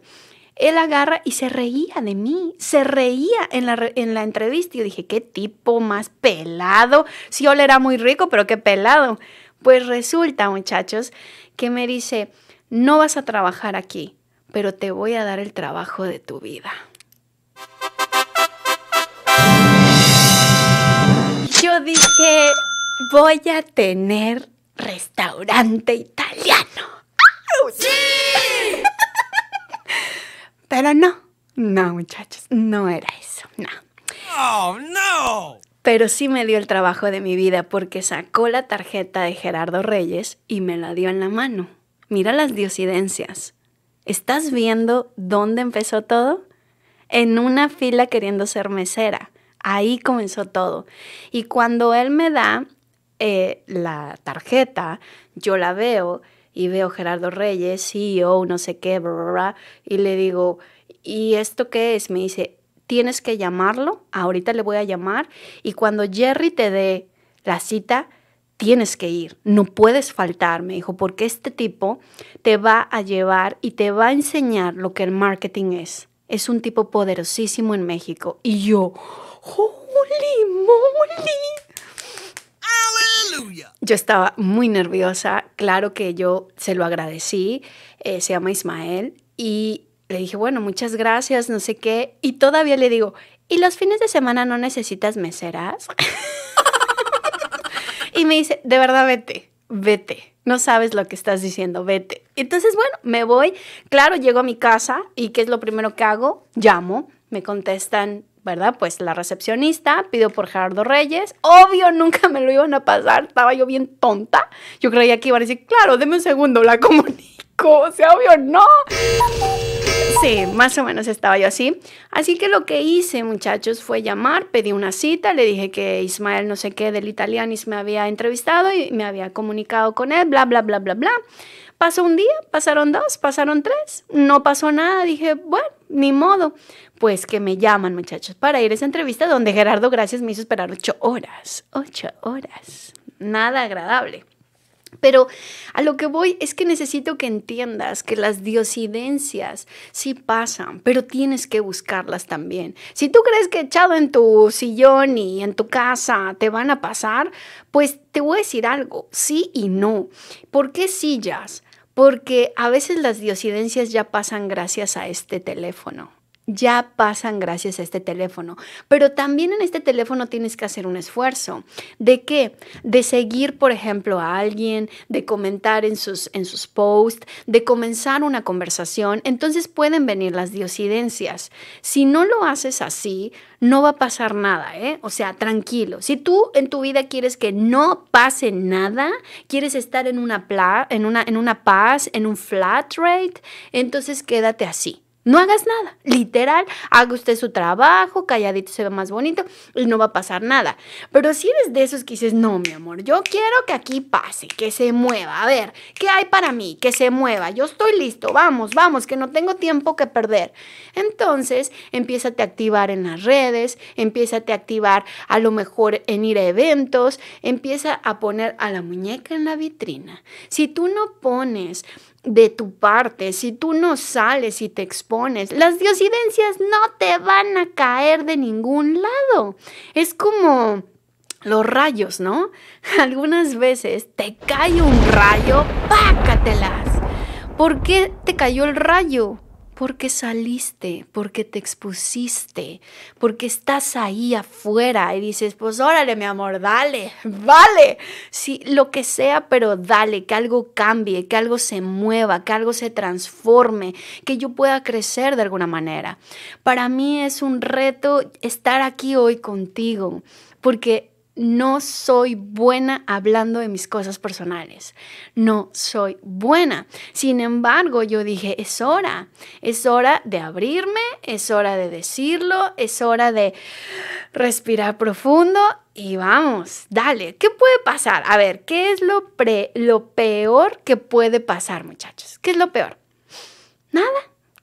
Él agarra y se reía de mí, se reía en la, entrevista. Y yo dije, qué tipo más pelado. Sí, él era muy rico, pero qué pelado. Pues resulta, muchachos, que me dice, no vas a trabajar aquí, pero te voy a dar el trabajo de tu vida. Yo dije, voy a tener restaurante italiano. ¡Sí! Pero no, no, muchachos, no era eso, no. ¡Oh, no! pero sí me dio el trabajo de mi vida porque sacó la tarjeta de Gerardo Reyes y me la dio en la mano. Mira las diosidencias. ¿Estás viendo dónde empezó todo? En una fila queriendo ser mesera. Ahí comenzó todo. Y cuando él me da eh, la tarjeta, yo la veo y veo Gerardo Reyes, CEO, no sé qué, bla, y le digo, ¿y esto qué es? Me dice, tienes que llamarlo, ahorita le voy a llamar y cuando Jerry te dé la cita, tienes que ir, no puedes faltar, me dijo, porque este tipo te va a llevar y te va a enseñar lo que el marketing es. Es un tipo poderosísimo en México. Y yo, holy moly. ¡Aleluya! Yo estaba muy nerviosa, claro que yo se lo agradecí, eh, se llama Ismael, y le dije, bueno, muchas gracias, no sé qué. Y todavía le digo, ¿y los fines de semana no necesitas meseras? y me dice, de verdad, vete, vete. No sabes lo que estás diciendo, vete. Entonces, bueno, me voy. Claro, llego a mi casa y ¿qué es lo primero que hago? Llamo, me contestan, ¿verdad? Pues la recepcionista, pido por Gerardo Reyes. Obvio, nunca me lo iban a pasar, estaba yo bien tonta. Yo creía que iban a decir, claro, deme un segundo, la comunidad ¿Cómo sea obvio? No. Sí, más o menos estaba yo así. Así que lo que hice, muchachos, fue llamar, pedí una cita, le dije que Ismael no sé qué del Italianis me había entrevistado y me había comunicado con él, bla, bla, bla, bla, bla. Pasó un día, pasaron dos, pasaron tres, no pasó nada, dije, bueno, ni modo. Pues que me llaman, muchachos, para ir a esa entrevista donde Gerardo Gracias me hizo esperar ocho horas, ocho horas. Nada agradable. Pero a lo que voy es que necesito que entiendas que las diosidencias sí pasan, pero tienes que buscarlas también. Si tú crees que echado en tu sillón y en tu casa te van a pasar, pues te voy a decir algo, sí y no. ¿Por qué sillas? Porque a veces las diosidencias ya pasan gracias a este teléfono ya pasan gracias a este teléfono. Pero también en este teléfono tienes que hacer un esfuerzo. ¿De qué? De seguir, por ejemplo, a alguien, de comentar en sus, en sus posts, de comenzar una conversación. Entonces pueden venir las diosidencias. Si no lo haces así, no va a pasar nada, ¿eh? O sea, tranquilo. Si tú en tu vida quieres que no pase nada, quieres estar en una, pla en una, en una paz, en un flat rate, entonces quédate así. No hagas nada, literal, haga usted su trabajo, calladito se ve más bonito y no va a pasar nada. Pero si eres de esos que dices, no, mi amor, yo quiero que aquí pase, que se mueva, a ver, ¿qué hay para mí? Que se mueva, yo estoy listo, vamos, vamos, que no tengo tiempo que perder. Entonces, empieza a activar en las redes, Empieza a activar a lo mejor en ir a eventos, empieza a poner a la muñeca en la vitrina. Si tú no pones de tu parte, si tú no sales y te expones, las diosidencias no te van a caer de ningún lado. Es como los rayos, ¿no? Algunas veces te cae un rayo, pácatelas. ¿Por qué te cayó el rayo? porque saliste, porque te expusiste, porque estás ahí afuera y dices, pues órale, mi amor, dale, vale, sí, lo que sea, pero dale, que algo cambie, que algo se mueva, que algo se transforme, que yo pueda crecer de alguna manera. Para mí es un reto estar aquí hoy contigo, porque no soy buena hablando de mis cosas personales. No soy buena. Sin embargo, yo dije, es hora. Es hora de abrirme, es hora de decirlo, es hora de respirar profundo y vamos, dale. ¿Qué puede pasar? A ver, ¿qué es lo, peor que puede pasar, muchachos? ¿Qué es lo peor? Nada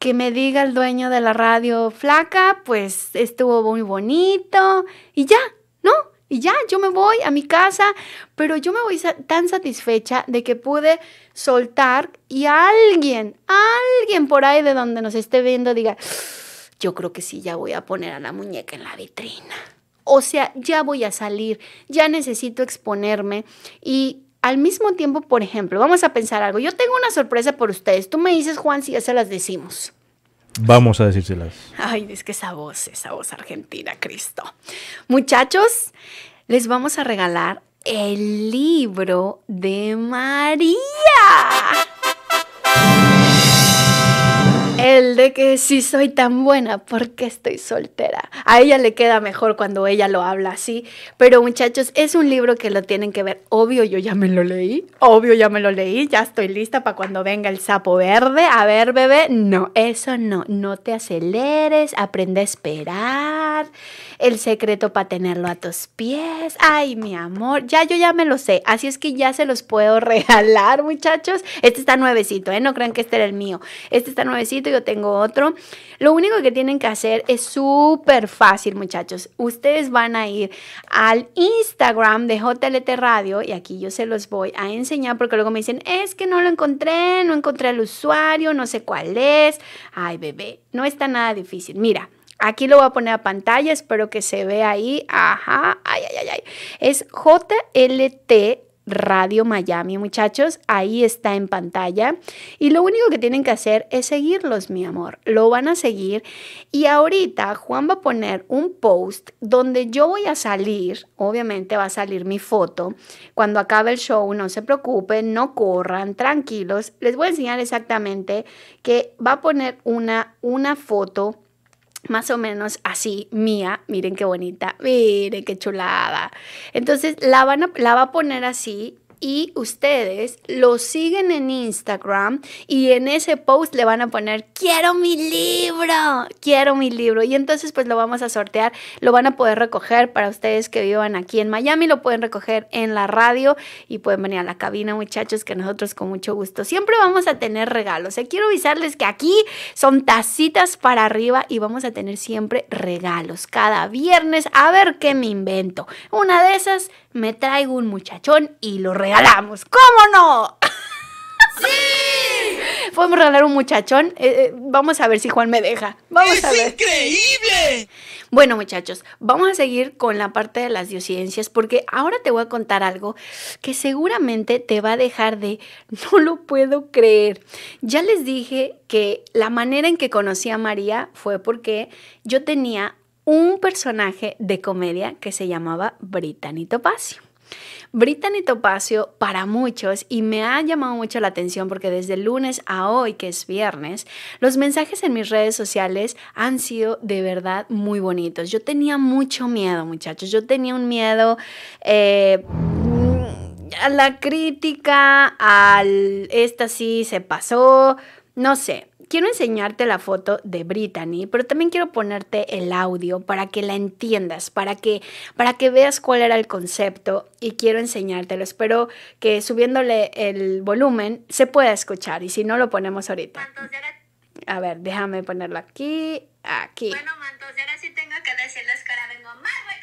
que me diga el dueño de la radio flaca, pues estuvo muy bonito y ya, ¿no? y ya, yo me voy a mi casa, pero yo me voy tan satisfecha de que pude soltar y alguien, alguien por ahí de donde nos esté viendo diga, yo creo que sí, ya voy a poner a la muñeca en la vitrina. O sea, ya voy a salir, ya necesito exponerme y al mismo tiempo, por ejemplo, vamos a pensar algo, yo tengo una sorpresa por ustedes, tú me dices, Juan, si ya se las decimos. Vamos a decírselas. Ay, es que esa voz, esa voz argentina, Cristo. Muchachos, les vamos a regalar el libro de María. El de que sí soy tan buena, porque estoy soltera? A ella le queda mejor cuando ella lo habla así. Pero muchachos, es un libro que lo tienen que ver. Obvio, yo ya me lo leí. Obvio, ya me lo leí. Ya estoy lista para cuando venga el sapo verde. A ver, bebé. No, eso no. No te aceleres. Aprende a esperar. El secreto para tenerlo a tus pies. Ay, mi amor. Ya, yo ya me lo sé. Así es que ya se los puedo regalar, muchachos. Este está nuevecito, ¿eh? No crean que este era el mío. Este está nuevecito tengo otro. Lo único que tienen que hacer es súper fácil, muchachos. Ustedes van a ir al Instagram de JLT Radio y aquí yo se los voy a enseñar porque luego me dicen, es que no lo encontré, no encontré el usuario, no sé cuál es. Ay, bebé, no está nada difícil. Mira. Aquí lo voy a poner a pantalla, espero que se vea ahí. Ajá, ay, ay, ay, Es JLT Radio Miami, muchachos. Ahí está en pantalla. Y lo único que tienen que hacer es seguirlos, mi amor. Lo van a seguir. Y ahorita Juan va a poner un post donde yo voy a salir. Obviamente va a salir mi foto. Cuando acabe el show, no se preocupen, no corran, tranquilos. Les voy a enseñar exactamente que va a poner una, una foto más o menos así mía. Miren qué bonita, miren qué chulada. Entonces la, van a, la va a poner así y ustedes lo siguen en Instagram y en ese post le van a poner, quiero mi libro, quiero mi libro. Y entonces pues lo vamos a sortear, lo van a poder recoger para ustedes que vivan aquí en Miami, lo pueden recoger en la radio y pueden venir a la cabina muchachos que nosotros con mucho gusto siempre vamos a tener regalos. ¿eh? quiero avisarles que aquí son tacitas para arriba y vamos a tener siempre regalos cada viernes a ver qué me invento. Una de esas me traigo un muchachón y lo regalamos. ¿Cómo no? ¡Sí! Podemos regalar un muchachón. Eh, eh, vamos a ver si Juan me deja. Vamos ¡Es a increíble! Bueno, muchachos, vamos a seguir con la parte de las diosciencias porque ahora te voy a contar algo que seguramente te va a dejar de no lo puedo creer. Ya les dije que la manera en que conocí a María fue porque yo tenía un personaje de comedia que se llamaba Brittany Topacio. Britanito Topacio para muchos y me ha llamado mucho la atención porque desde el lunes a hoy que es viernes, los mensajes en mis redes sociales han sido de verdad muy bonitos. Yo tenía mucho miedo muchachos, yo tenía un miedo... Eh, a la crítica, al esta sí se pasó, no sé, quiero enseñarte la foto de Brittany, pero también quiero ponerte el audio para que la entiendas, para que, para que veas cuál era el concepto y quiero enseñártelo. Espero que subiéndole el volumen se pueda escuchar y si no lo ponemos ahorita. A ver, déjame ponerlo aquí, aquí. Bueno, mantos, ahora sí tengo que decirles que ahora vengo más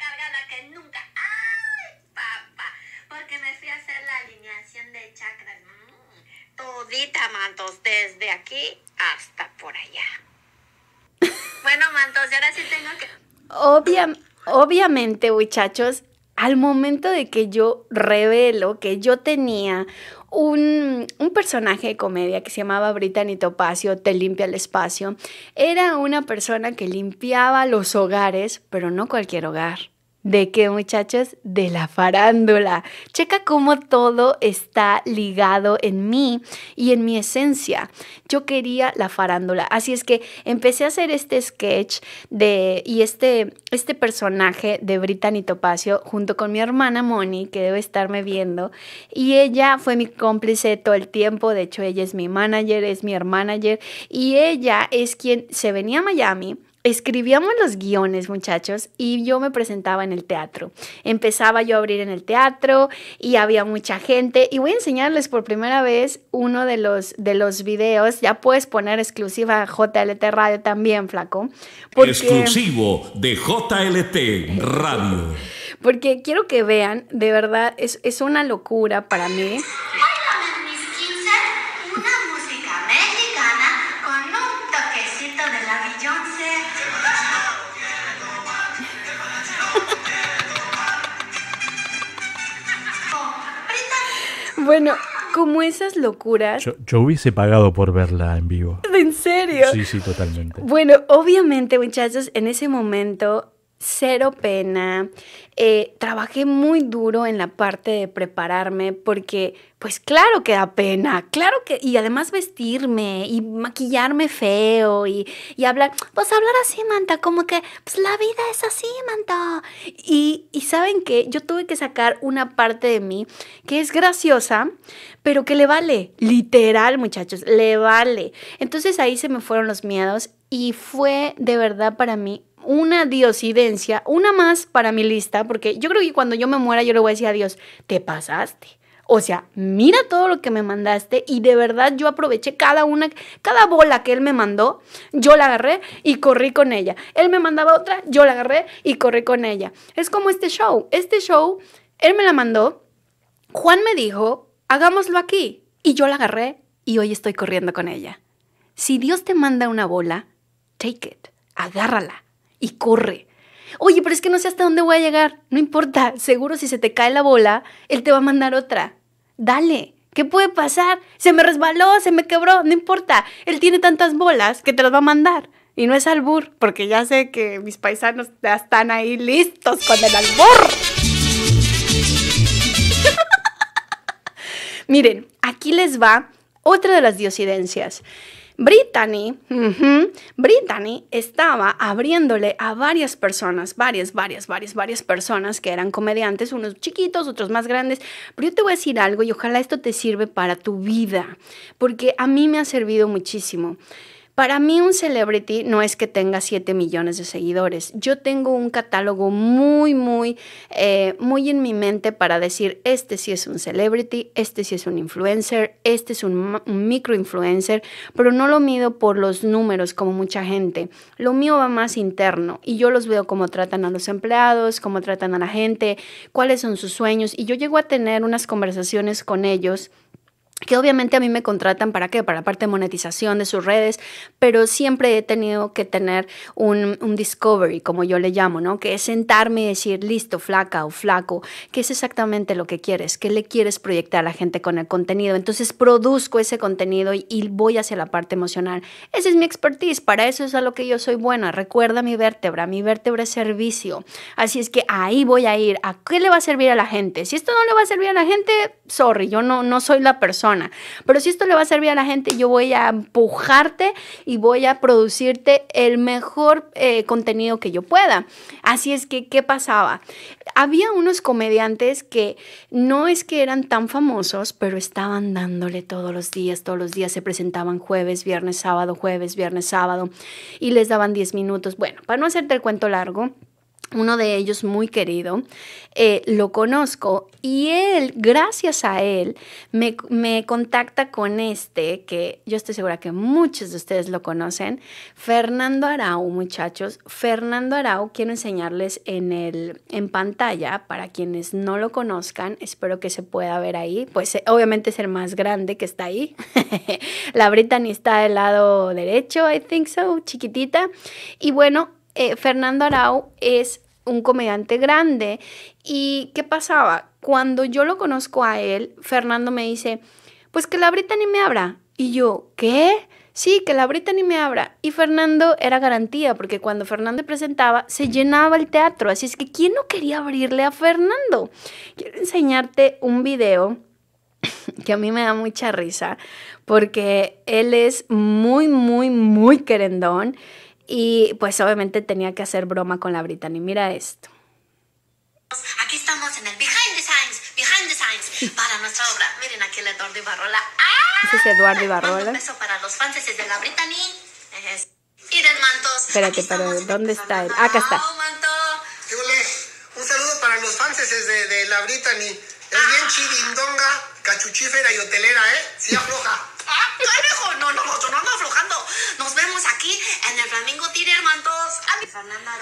Mantos, desde aquí hasta por allá. bueno, Mantos, ahora sí tengo que... obviamente, muchachos, al momento de que yo revelo que yo tenía un, personaje de comedia que se llamaba y Topacio, Te limpia el espacio, era una persona que limpiaba los hogares, pero no cualquier hogar. ¿De qué muchachos? De la farándula. Checa cómo todo está ligado en mí y en mi esencia. Yo quería la farándula. Así es que empecé a hacer este sketch de, y este, este personaje de Brittany Topacio junto con mi hermana Moni, que debe estarme viendo. Y ella fue mi cómplice todo el tiempo. De hecho, ella es mi manager, es mi hermanager. Y ella es quien se venía a Miami escribíamos los guiones, muchachos, y yo me presentaba en el teatro. Empezaba yo a abrir en el teatro y había mucha gente. Y voy a enseñarles por primera vez uno de los, de los videos. Ya puedes poner exclusiva JLT Radio también, flaco. Exclusivo de JLT Radio. Porque quiero que vean, de verdad, es, es una locura para mí. Bueno, como esas locuras. Yo, hubiese pagado por verla en vivo. ¿En serio? Sí, sí, totalmente. Bueno, obviamente, muchachos, en ese momento cero pena. Eh, trabajé muy duro en la parte de prepararme porque, pues claro que da pena, claro que, y además vestirme y maquillarme feo y, hablar, pues hablar así, Manta, como que, pues la vida es así, Manta. Y, y saben que yo tuve que sacar una parte de mí que es graciosa, pero que le vale, literal, muchachos, le vale. Entonces ahí se me fueron los miedos y fue de verdad para mí una diosidencia, una más para mi lista, porque yo creo que cuando yo me muera yo le voy a decir a Dios, te pasaste. O sea, mira todo lo que me mandaste y de verdad yo aproveché cada una, cada bola que él me mandó, yo la agarré y corrí con ella. Él me mandaba otra, yo la agarré y corrí con ella. Es como este show. Este show, él me la mandó, Juan me dijo, hagámoslo aquí. Y yo la agarré y hoy estoy corriendo con ella. Si Dios te manda una bola, take it, agárrala y corre. Oye, pero es que no sé hasta dónde voy a llegar. No importa, seguro si se te cae la bola, él te va a mandar otra. Dale, ¿qué puede pasar? Se me resbaló, se me quebró, no importa. Él tiene tantas bolas que te las va a mandar. Y no es albur, porque ya sé que mis paisanos ya están ahí listos con el albur. Miren, aquí les va otra de las diosidencias. Brittany, Brittany estaba abriéndole a varias personas, varias, varias, varias, varias personas que eran comediantes, unos chiquitos, otros más grandes, pero yo te voy a decir algo y ojalá esto te sirve para tu vida, porque a mí me ha servido muchísimo. Para mí un celebrity no es que tenga 7 millones de seguidores. Yo tengo un catálogo muy, muy, eh, muy en mi mente para decir, este sí es un celebrity, este sí es un influencer, este es un, micro-influencer, pero no lo mido por los números como mucha gente. Lo mío va más interno y yo los veo cómo tratan a los empleados, cómo tratan a la gente, cuáles son sus sueños y yo llego a tener unas conversaciones con ellos que obviamente a mí me contratan para qué, para la parte de monetización de sus redes, pero siempre he tenido que tener un, un, discovery, como yo le llamo, ¿no? Que es sentarme y decir, listo, flaca o flaco, ¿qué es exactamente lo que quieres? ¿Qué le quieres proyectar a la gente con el contenido? Entonces produzco ese contenido y, voy hacia la parte emocional. Esa es mi expertise, para eso es a lo que yo soy buena. Recuerda mi vértebra, mi vértebra es servicio. Así es que ahí voy a ir. ¿A qué le va a servir a la gente? Si esto no le va a servir a la gente, sorry, yo no, no soy la persona pero si esto le va a servir a la gente, yo voy a empujarte y voy a producirte el mejor eh, contenido que yo pueda. Así es que, ¿qué pasaba? Había unos comediantes que no es que eran tan famosos, pero estaban dándole todos los días, todos los días se presentaban jueves, viernes, sábado, jueves, viernes, sábado y les daban 10 minutos. Bueno, para no hacerte el cuento largo, uno de ellos muy querido, eh, lo conozco y él, gracias a él, me, contacta con este, que yo estoy segura que muchos de ustedes lo conocen, Fernando Arau, muchachos. Fernando Arau, quiero enseñarles en, el, en pantalla, para quienes no lo conozcan, espero que se pueda ver ahí, pues eh, obviamente es el más grande que está ahí. La Brittany está del lado derecho, I think so, chiquitita. Y bueno, eh, Fernando Arau es un comediante grande. ¿Y qué pasaba? Cuando yo lo conozco a él, Fernando me dice, pues que la Brita ni me abra. Y yo, ¿qué? Sí, que la Brita ni me abra. Y Fernando era garantía, porque cuando Fernando presentaba, se llenaba el teatro. Así es que, ¿quién no quería abrirle a Fernando? Quiero enseñarte un video que a mí me da mucha risa, porque él es muy, muy, muy querendón. Y pues obviamente tenía que hacer broma con la Brittany. Mira esto. Aquí estamos en el Behind the Science, Behind the Science, para nuestra obra. Miren aquí el Eduardo Ibarrola. ¡Ah! Ese es Eduardo Ibarrola. Un beso para los fans de la Brittany. Es... del Mantos. Espérate, pero ¿dónde está él? acá está. Manto. Un saludo para los fans de, de la Brittany. Es bien ah. chidindonga, cachuchífera y hotelera, ¿eh? Sí afloja. ¡Ah, No, no, no, no ando aflojando. Nos vemos aquí en el Flamingo Tire mantos. Fernanda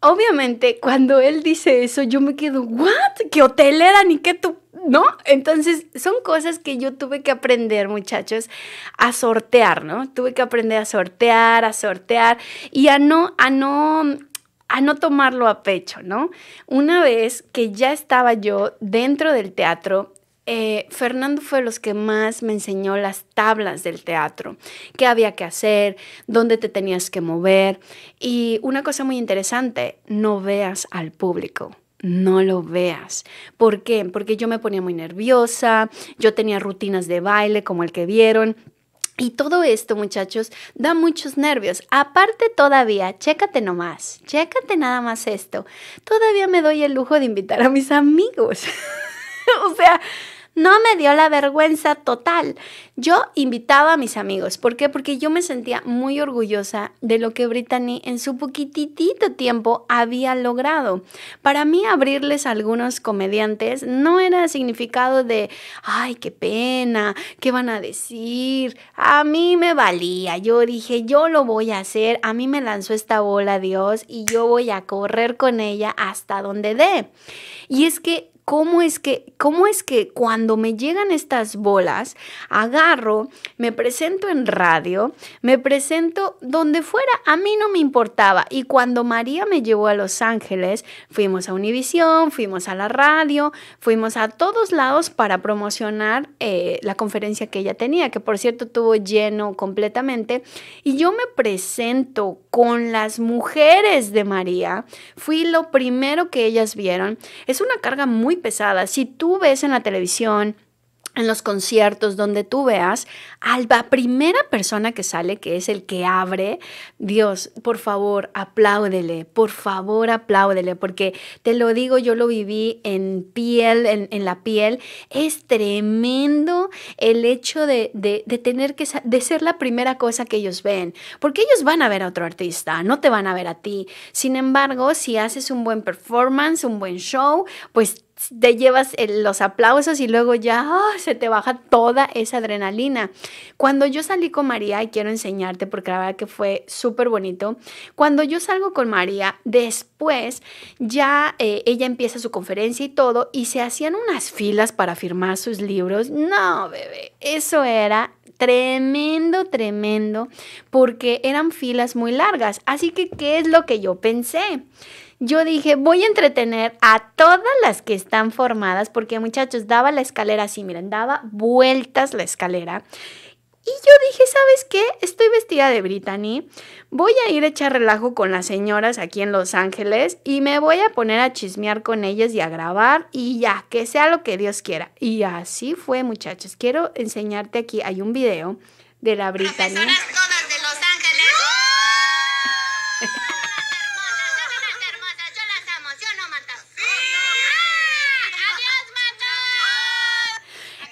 Obviamente, cuando él dice eso, yo me quedo, ¿what? ¿Qué hotel era? Ni qué tú? ¿No? Entonces, son cosas que yo tuve que aprender, muchachos, a sortear, ¿no? Tuve que aprender a sortear, a sortear y a no, a no a no tomarlo a pecho, ¿no? Una vez que ya estaba yo dentro del teatro, eh, Fernando fue los que más me enseñó las tablas del teatro, qué había que hacer, dónde te tenías que mover. Y una cosa muy interesante, no veas al público. No lo veas. ¿Por qué? Porque yo me ponía muy nerviosa, yo tenía rutinas de baile como el que vieron, y todo esto, muchachos, da muchos nervios. Aparte todavía, chécate nomás, chécate nada más esto. Todavía me doy el lujo de invitar a mis amigos. o sea, no me dio la vergüenza total. Yo invitaba a mis amigos. ¿Por qué? Porque yo me sentía muy orgullosa de lo que Brittany en su poquitito tiempo había logrado. Para mí abrirles a algunos comediantes no era significado de, ay, qué pena, qué van a decir. A mí me valía. Yo dije, yo lo voy a hacer. A mí me lanzó esta bola Dios y yo voy a correr con ella hasta donde dé. Y es que cómo es que, cómo es que cuando me llegan estas bolas, agarro, me presento en radio, me presento donde fuera, a mí no me importaba. Y cuando María me llevó a Los Ángeles, fuimos a Univisión, fuimos a la radio, fuimos a todos lados para promocionar eh, la conferencia que ella tenía, que por cierto tuvo lleno completamente. Y yo me presento con las mujeres de María, fui lo primero que ellas vieron. Es una carga muy pesada Si tú ves en la televisión, en los conciertos, donde tú veas, a la primera persona que sale, que es el que abre, Dios, por favor, apláudele, por favor, apláudele, porque te lo digo, yo lo viví en piel, en, la piel, es tremendo el hecho de, de, tener que, de ser la primera cosa que ellos ven, porque ellos van a ver a otro artista, no te van a ver a ti. Sin embargo, si haces un buen performance, un buen show, pues te llevas los aplausos y luego ya ah, se te baja toda esa adrenalina. Cuando yo salí con María, y quiero enseñarte porque la verdad que fue súper bonito, cuando yo salgo con María, después ya eh, ella empieza su conferencia y todo, y se hacían unas filas para firmar sus libros. No, bebé, eso era tremendo, tremendo, porque eran filas muy largas. Así que, ¿qué es lo que yo pensé? yo dije, voy a entretener a todas las que están formadas, porque muchachos, daba la escalera así, miren, daba vueltas la escalera. Y yo dije, ¿sabes qué? Estoy vestida de Brittany, voy a ir a echar relajo con las señoras aquí en Los Ángeles y me voy a poner a chismear con ellas y a grabar y ya, que sea lo que Dios quiera. Y así fue, muchachos. Quiero enseñarte aquí, hay un video de la Brittany.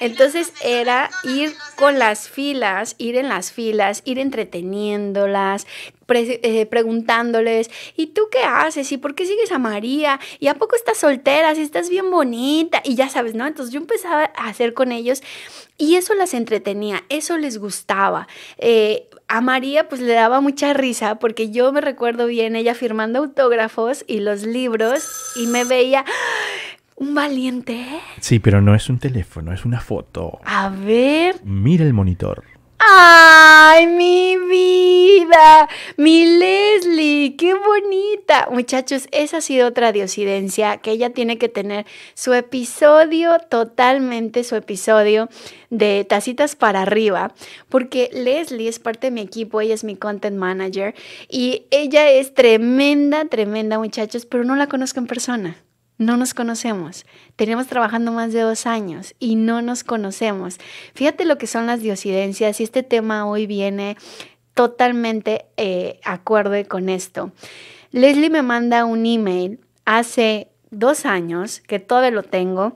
Entonces era ir con las filas, ir en las filas, ir entreteniéndolas, eh, preguntándoles, ¿y tú qué haces? ¿Y por qué sigues a María? ¿Y a poco estás soltera? Si estás bien bonita. Y ya sabes, ¿no? Entonces yo empezaba a hacer con ellos y eso las entretenía, eso les gustaba. Eh, a María pues le daba mucha risa porque yo me recuerdo bien ella firmando autógrafos y los libros y me veía... Un valiente. Sí, pero no es un teléfono, es una foto. A ver. Mira el monitor. ¡Ay, mi vida! ¡Mi Leslie! ¡Qué bonita! Muchachos, esa ha sido otra diosidencia que ella tiene que tener su episodio, totalmente su episodio de tacitas para arriba, porque Leslie es parte de mi equipo, ella es mi content manager y ella es tremenda, tremenda, muchachos, pero no la conozco en persona no nos conocemos. Tenemos trabajando más de dos años y no nos conocemos. Fíjate lo que son las diosidencias y este tema hoy viene totalmente eh, acorde con esto. Leslie me manda un email hace dos años, que todavía lo tengo,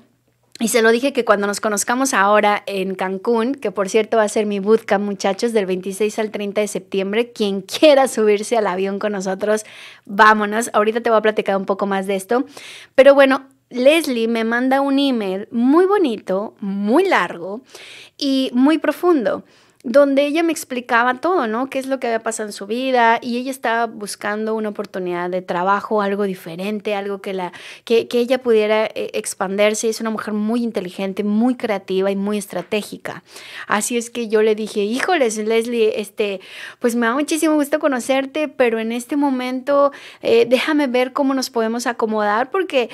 y se lo dije que cuando nos conozcamos ahora en Cancún, que por cierto va a ser mi busca, muchachos, del 26 al 30 de septiembre, quien quiera subirse al avión con nosotros, vámonos. Ahorita te voy a platicar un poco más de esto. Pero bueno, Leslie me manda un email muy bonito, muy largo y muy profundo donde ella me explicaba todo, ¿no? Qué es lo que había pasado en su vida y ella estaba buscando una oportunidad de trabajo, algo diferente, algo que, la, que, ella pudiera eh, expandirse. Es una mujer muy inteligente, muy creativa y muy estratégica. Así es que yo le dije, híjoles, Leslie, este, pues me da muchísimo gusto conocerte, pero en este momento eh, déjame ver cómo nos podemos acomodar porque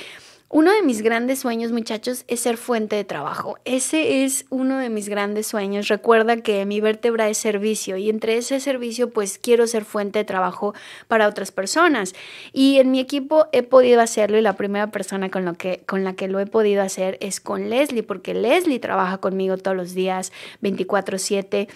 uno de mis grandes sueños, muchachos, es ser fuente de trabajo. Ese es uno de mis grandes sueños. Recuerda que mi vértebra es servicio y entre ese servicio, pues quiero ser fuente de trabajo para otras personas. Y en mi equipo he podido hacerlo y la primera persona con, lo que, con la que lo he podido hacer es con Leslie, porque Leslie trabaja conmigo todos los días, 24/7.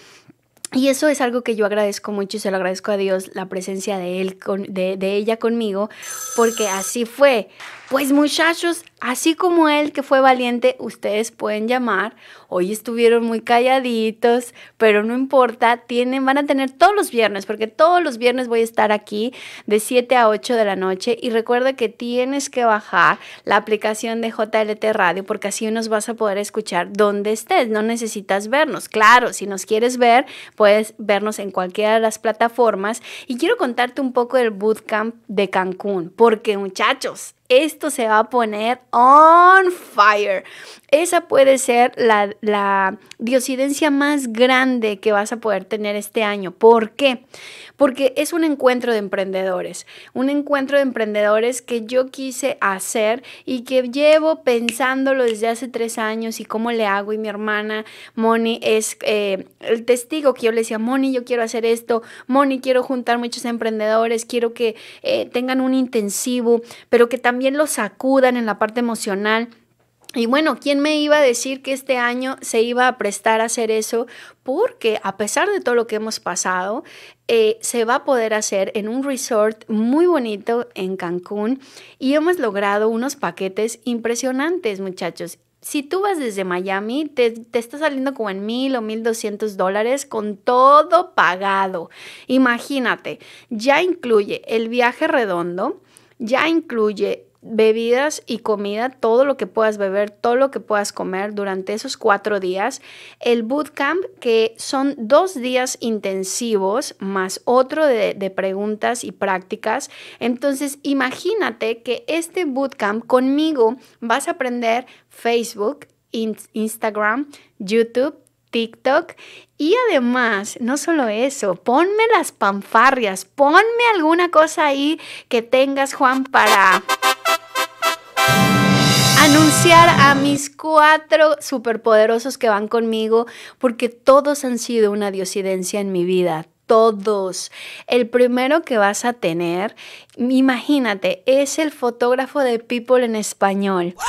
Y eso es algo que yo agradezco mucho y se lo agradezco a Dios, la presencia de, él de, de ella conmigo, porque así fue. Pues muchachos, así como él que fue valiente, ustedes pueden llamar. Hoy estuvieron muy calladitos, pero no importa, tienen, van a tener todos los viernes, porque todos los viernes voy a estar aquí de 7 a 8 de la noche. Y recuerda que tienes que bajar la aplicación de JLT Radio, porque así nos vas a poder escuchar donde estés, no necesitas vernos. Claro, si nos quieres ver, puedes vernos en cualquiera de las plataformas. Y quiero contarte un poco del bootcamp de Cancún, porque muchachos, esto se va a poner on fire. Esa puede ser la, la más grande que vas a poder tener este año. ¿Por qué? porque es un encuentro de emprendedores, un encuentro de emprendedores que yo quise hacer y que llevo pensándolo desde hace tres años y cómo le hago y mi hermana Moni es eh, el testigo que yo le decía, Moni, yo quiero hacer esto, Moni, quiero juntar muchos emprendedores, quiero que eh, tengan un intensivo, pero que también lo sacudan en la parte emocional y bueno, ¿quién me iba a decir que este año se iba a prestar a hacer eso? Porque a pesar de todo lo que hemos pasado, eh, se va a poder hacer en un resort muy bonito en Cancún y hemos logrado unos paquetes impresionantes, muchachos. Si tú vas desde Miami, te, te está saliendo como en mil o mil doscientos dólares con todo pagado. Imagínate, ya incluye el viaje redondo, ya incluye bebidas y comida, todo lo que puedas beber, todo lo que puedas comer durante esos cuatro días. El bootcamp, que son dos días intensivos más otro de, preguntas y prácticas. Entonces, imagínate que este bootcamp conmigo vas a aprender Facebook, Instagram, YouTube TikTok. Y además, no solo eso, ponme las panfarrias, ponme alguna cosa ahí que tengas, Juan, para anunciar a mis cuatro superpoderosos que van conmigo, porque todos han sido una diosidencia en mi vida. Todos. El primero que vas a tener, imagínate, es el fotógrafo de People en español. ¡Wow!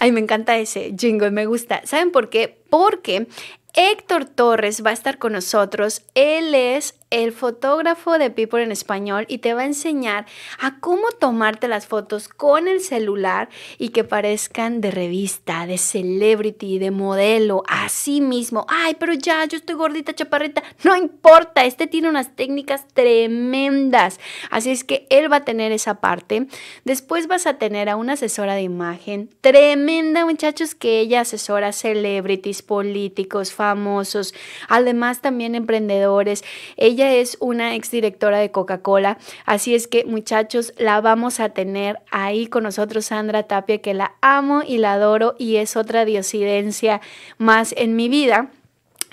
Ay, me encanta ese jingle, me gusta. ¿Saben por qué? Porque Héctor Torres va a estar con nosotros. Él es el fotógrafo de People en español y te va a enseñar a cómo tomarte las fotos con el celular y que parezcan de revista, de celebrity, de modelo, así mismo. Ay, pero ya, yo estoy gordita, chaparrita. No importa, este tiene unas técnicas tremendas. Así es que él va a tener esa parte. Después vas a tener a una asesora de imagen tremenda, muchachos, que ella asesora celebrities, políticos, famosos, además también emprendedores. Ella es una exdirectora de Coca-Cola, así es que muchachos, la vamos a tener ahí con nosotros, Sandra Tapia, que la amo y la adoro y es otra diosidencia más en mi vida.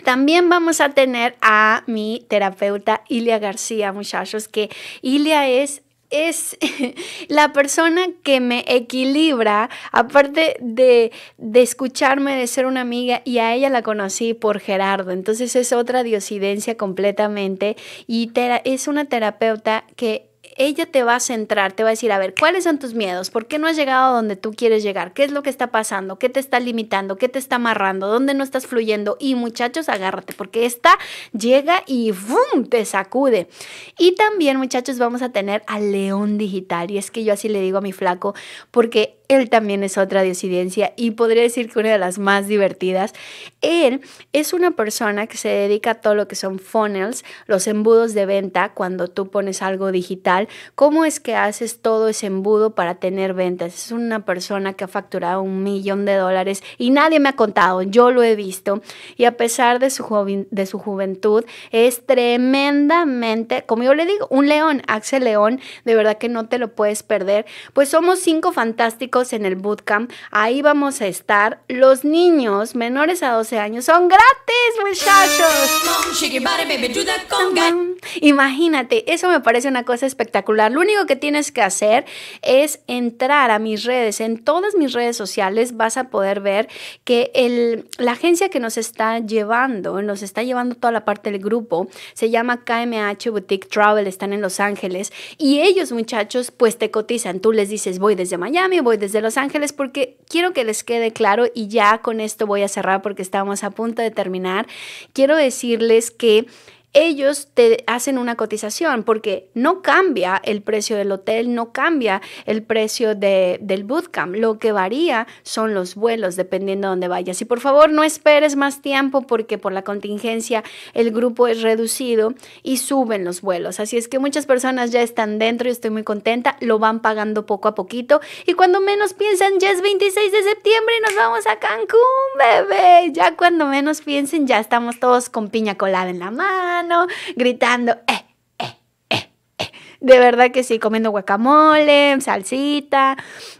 También vamos a tener a mi terapeuta Ilia García, muchachos, que Ilia es es la persona que me equilibra, aparte de, de, escucharme, de ser una amiga, y a ella la conocí por Gerardo, entonces es otra diosidencia completamente, y es una terapeuta que ella te va a centrar, te va a decir, a ver, ¿cuáles son tus miedos? ¿Por qué no has llegado a donde tú quieres llegar? ¿Qué es lo que está pasando? ¿Qué te está limitando? ¿Qué te está amarrando? ¿Dónde no estás fluyendo? Y muchachos, agárrate, porque esta llega y ¡bum! te sacude. Y también, muchachos, vamos a tener al león digital. Y es que yo así le digo a mi flaco, porque él también es otra disidencia y podría decir que una de las más divertidas. Él es una persona que se dedica a todo lo que son funnels, los embudos de venta, cuando tú pones algo digital, cómo es que haces todo ese embudo para tener ventas. Es una persona que ha facturado un millón de dólares y nadie me ha contado, yo lo he visto y a pesar de su, de su juventud es tremendamente, como yo le digo, un león, Axel León, de verdad que no te lo puedes perder. Pues somos cinco fantásticos en el bootcamp. Ahí vamos a estar. Los niños menores a 12 años son gratis, muchachos. Imagínate, eso me parece una cosa espectacular. Lo único que tienes que hacer es entrar a mis redes. En todas mis redes sociales vas a poder ver que el, la agencia que nos está llevando, nos está llevando toda la parte del grupo, se llama KMH Boutique Travel, están en Los Ángeles. Y ellos, muchachos, pues te cotizan. Tú les dices, voy desde Miami, voy desde de Los Ángeles porque quiero que les quede claro y ya con esto voy a cerrar porque estamos a punto de terminar. Quiero decirles que ellos te hacen una cotización porque no cambia el precio del hotel, no cambia el precio del bootcamp. Lo que varía son los vuelos dependiendo de dónde vayas. Y por favor no esperes más tiempo porque por la contingencia el grupo es reducido y suben los vuelos. Así es que muchas personas ya están dentro y estoy muy contenta. Lo van pagando poco a poquito y cuando menos piensan ya es 26 de septiembre y nos vamos a Cancún, bebé. Ya cuando menos piensen ya estamos todos con piña colada en la mano gritando, eh, eh, eh, eh, De verdad que sí, comiendo guacamole, salsita,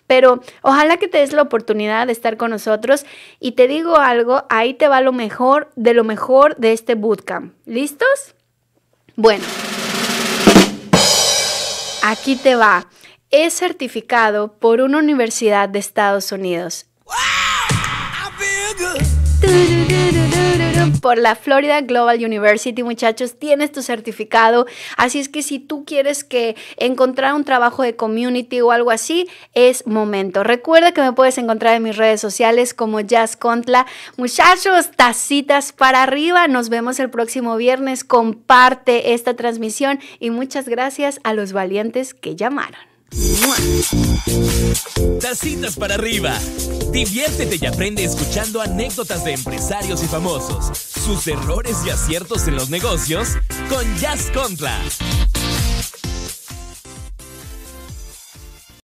pero ojalá que te des la oportunidad de estar con nosotros y te digo algo, ahí te va lo mejor de lo mejor de este bootcamp. ¿Listos? Bueno, aquí te va. Es certificado por una universidad de Estados Unidos por la Florida Global University, muchachos, tienes tu certificado. Así es que si tú quieres que encontrar un trabajo de community o algo así, es momento. Recuerda que me puedes encontrar en mis redes sociales como Jazz Contla. Muchachos, tacitas para arriba. Nos vemos el próximo viernes. Comparte esta transmisión y muchas gracias a los valientes que llamaron. Tacitas para arriba. Diviértete y aprende escuchando anécdotas de empresarios y famosos, sus errores y aciertos en los negocios con Jazz Contra.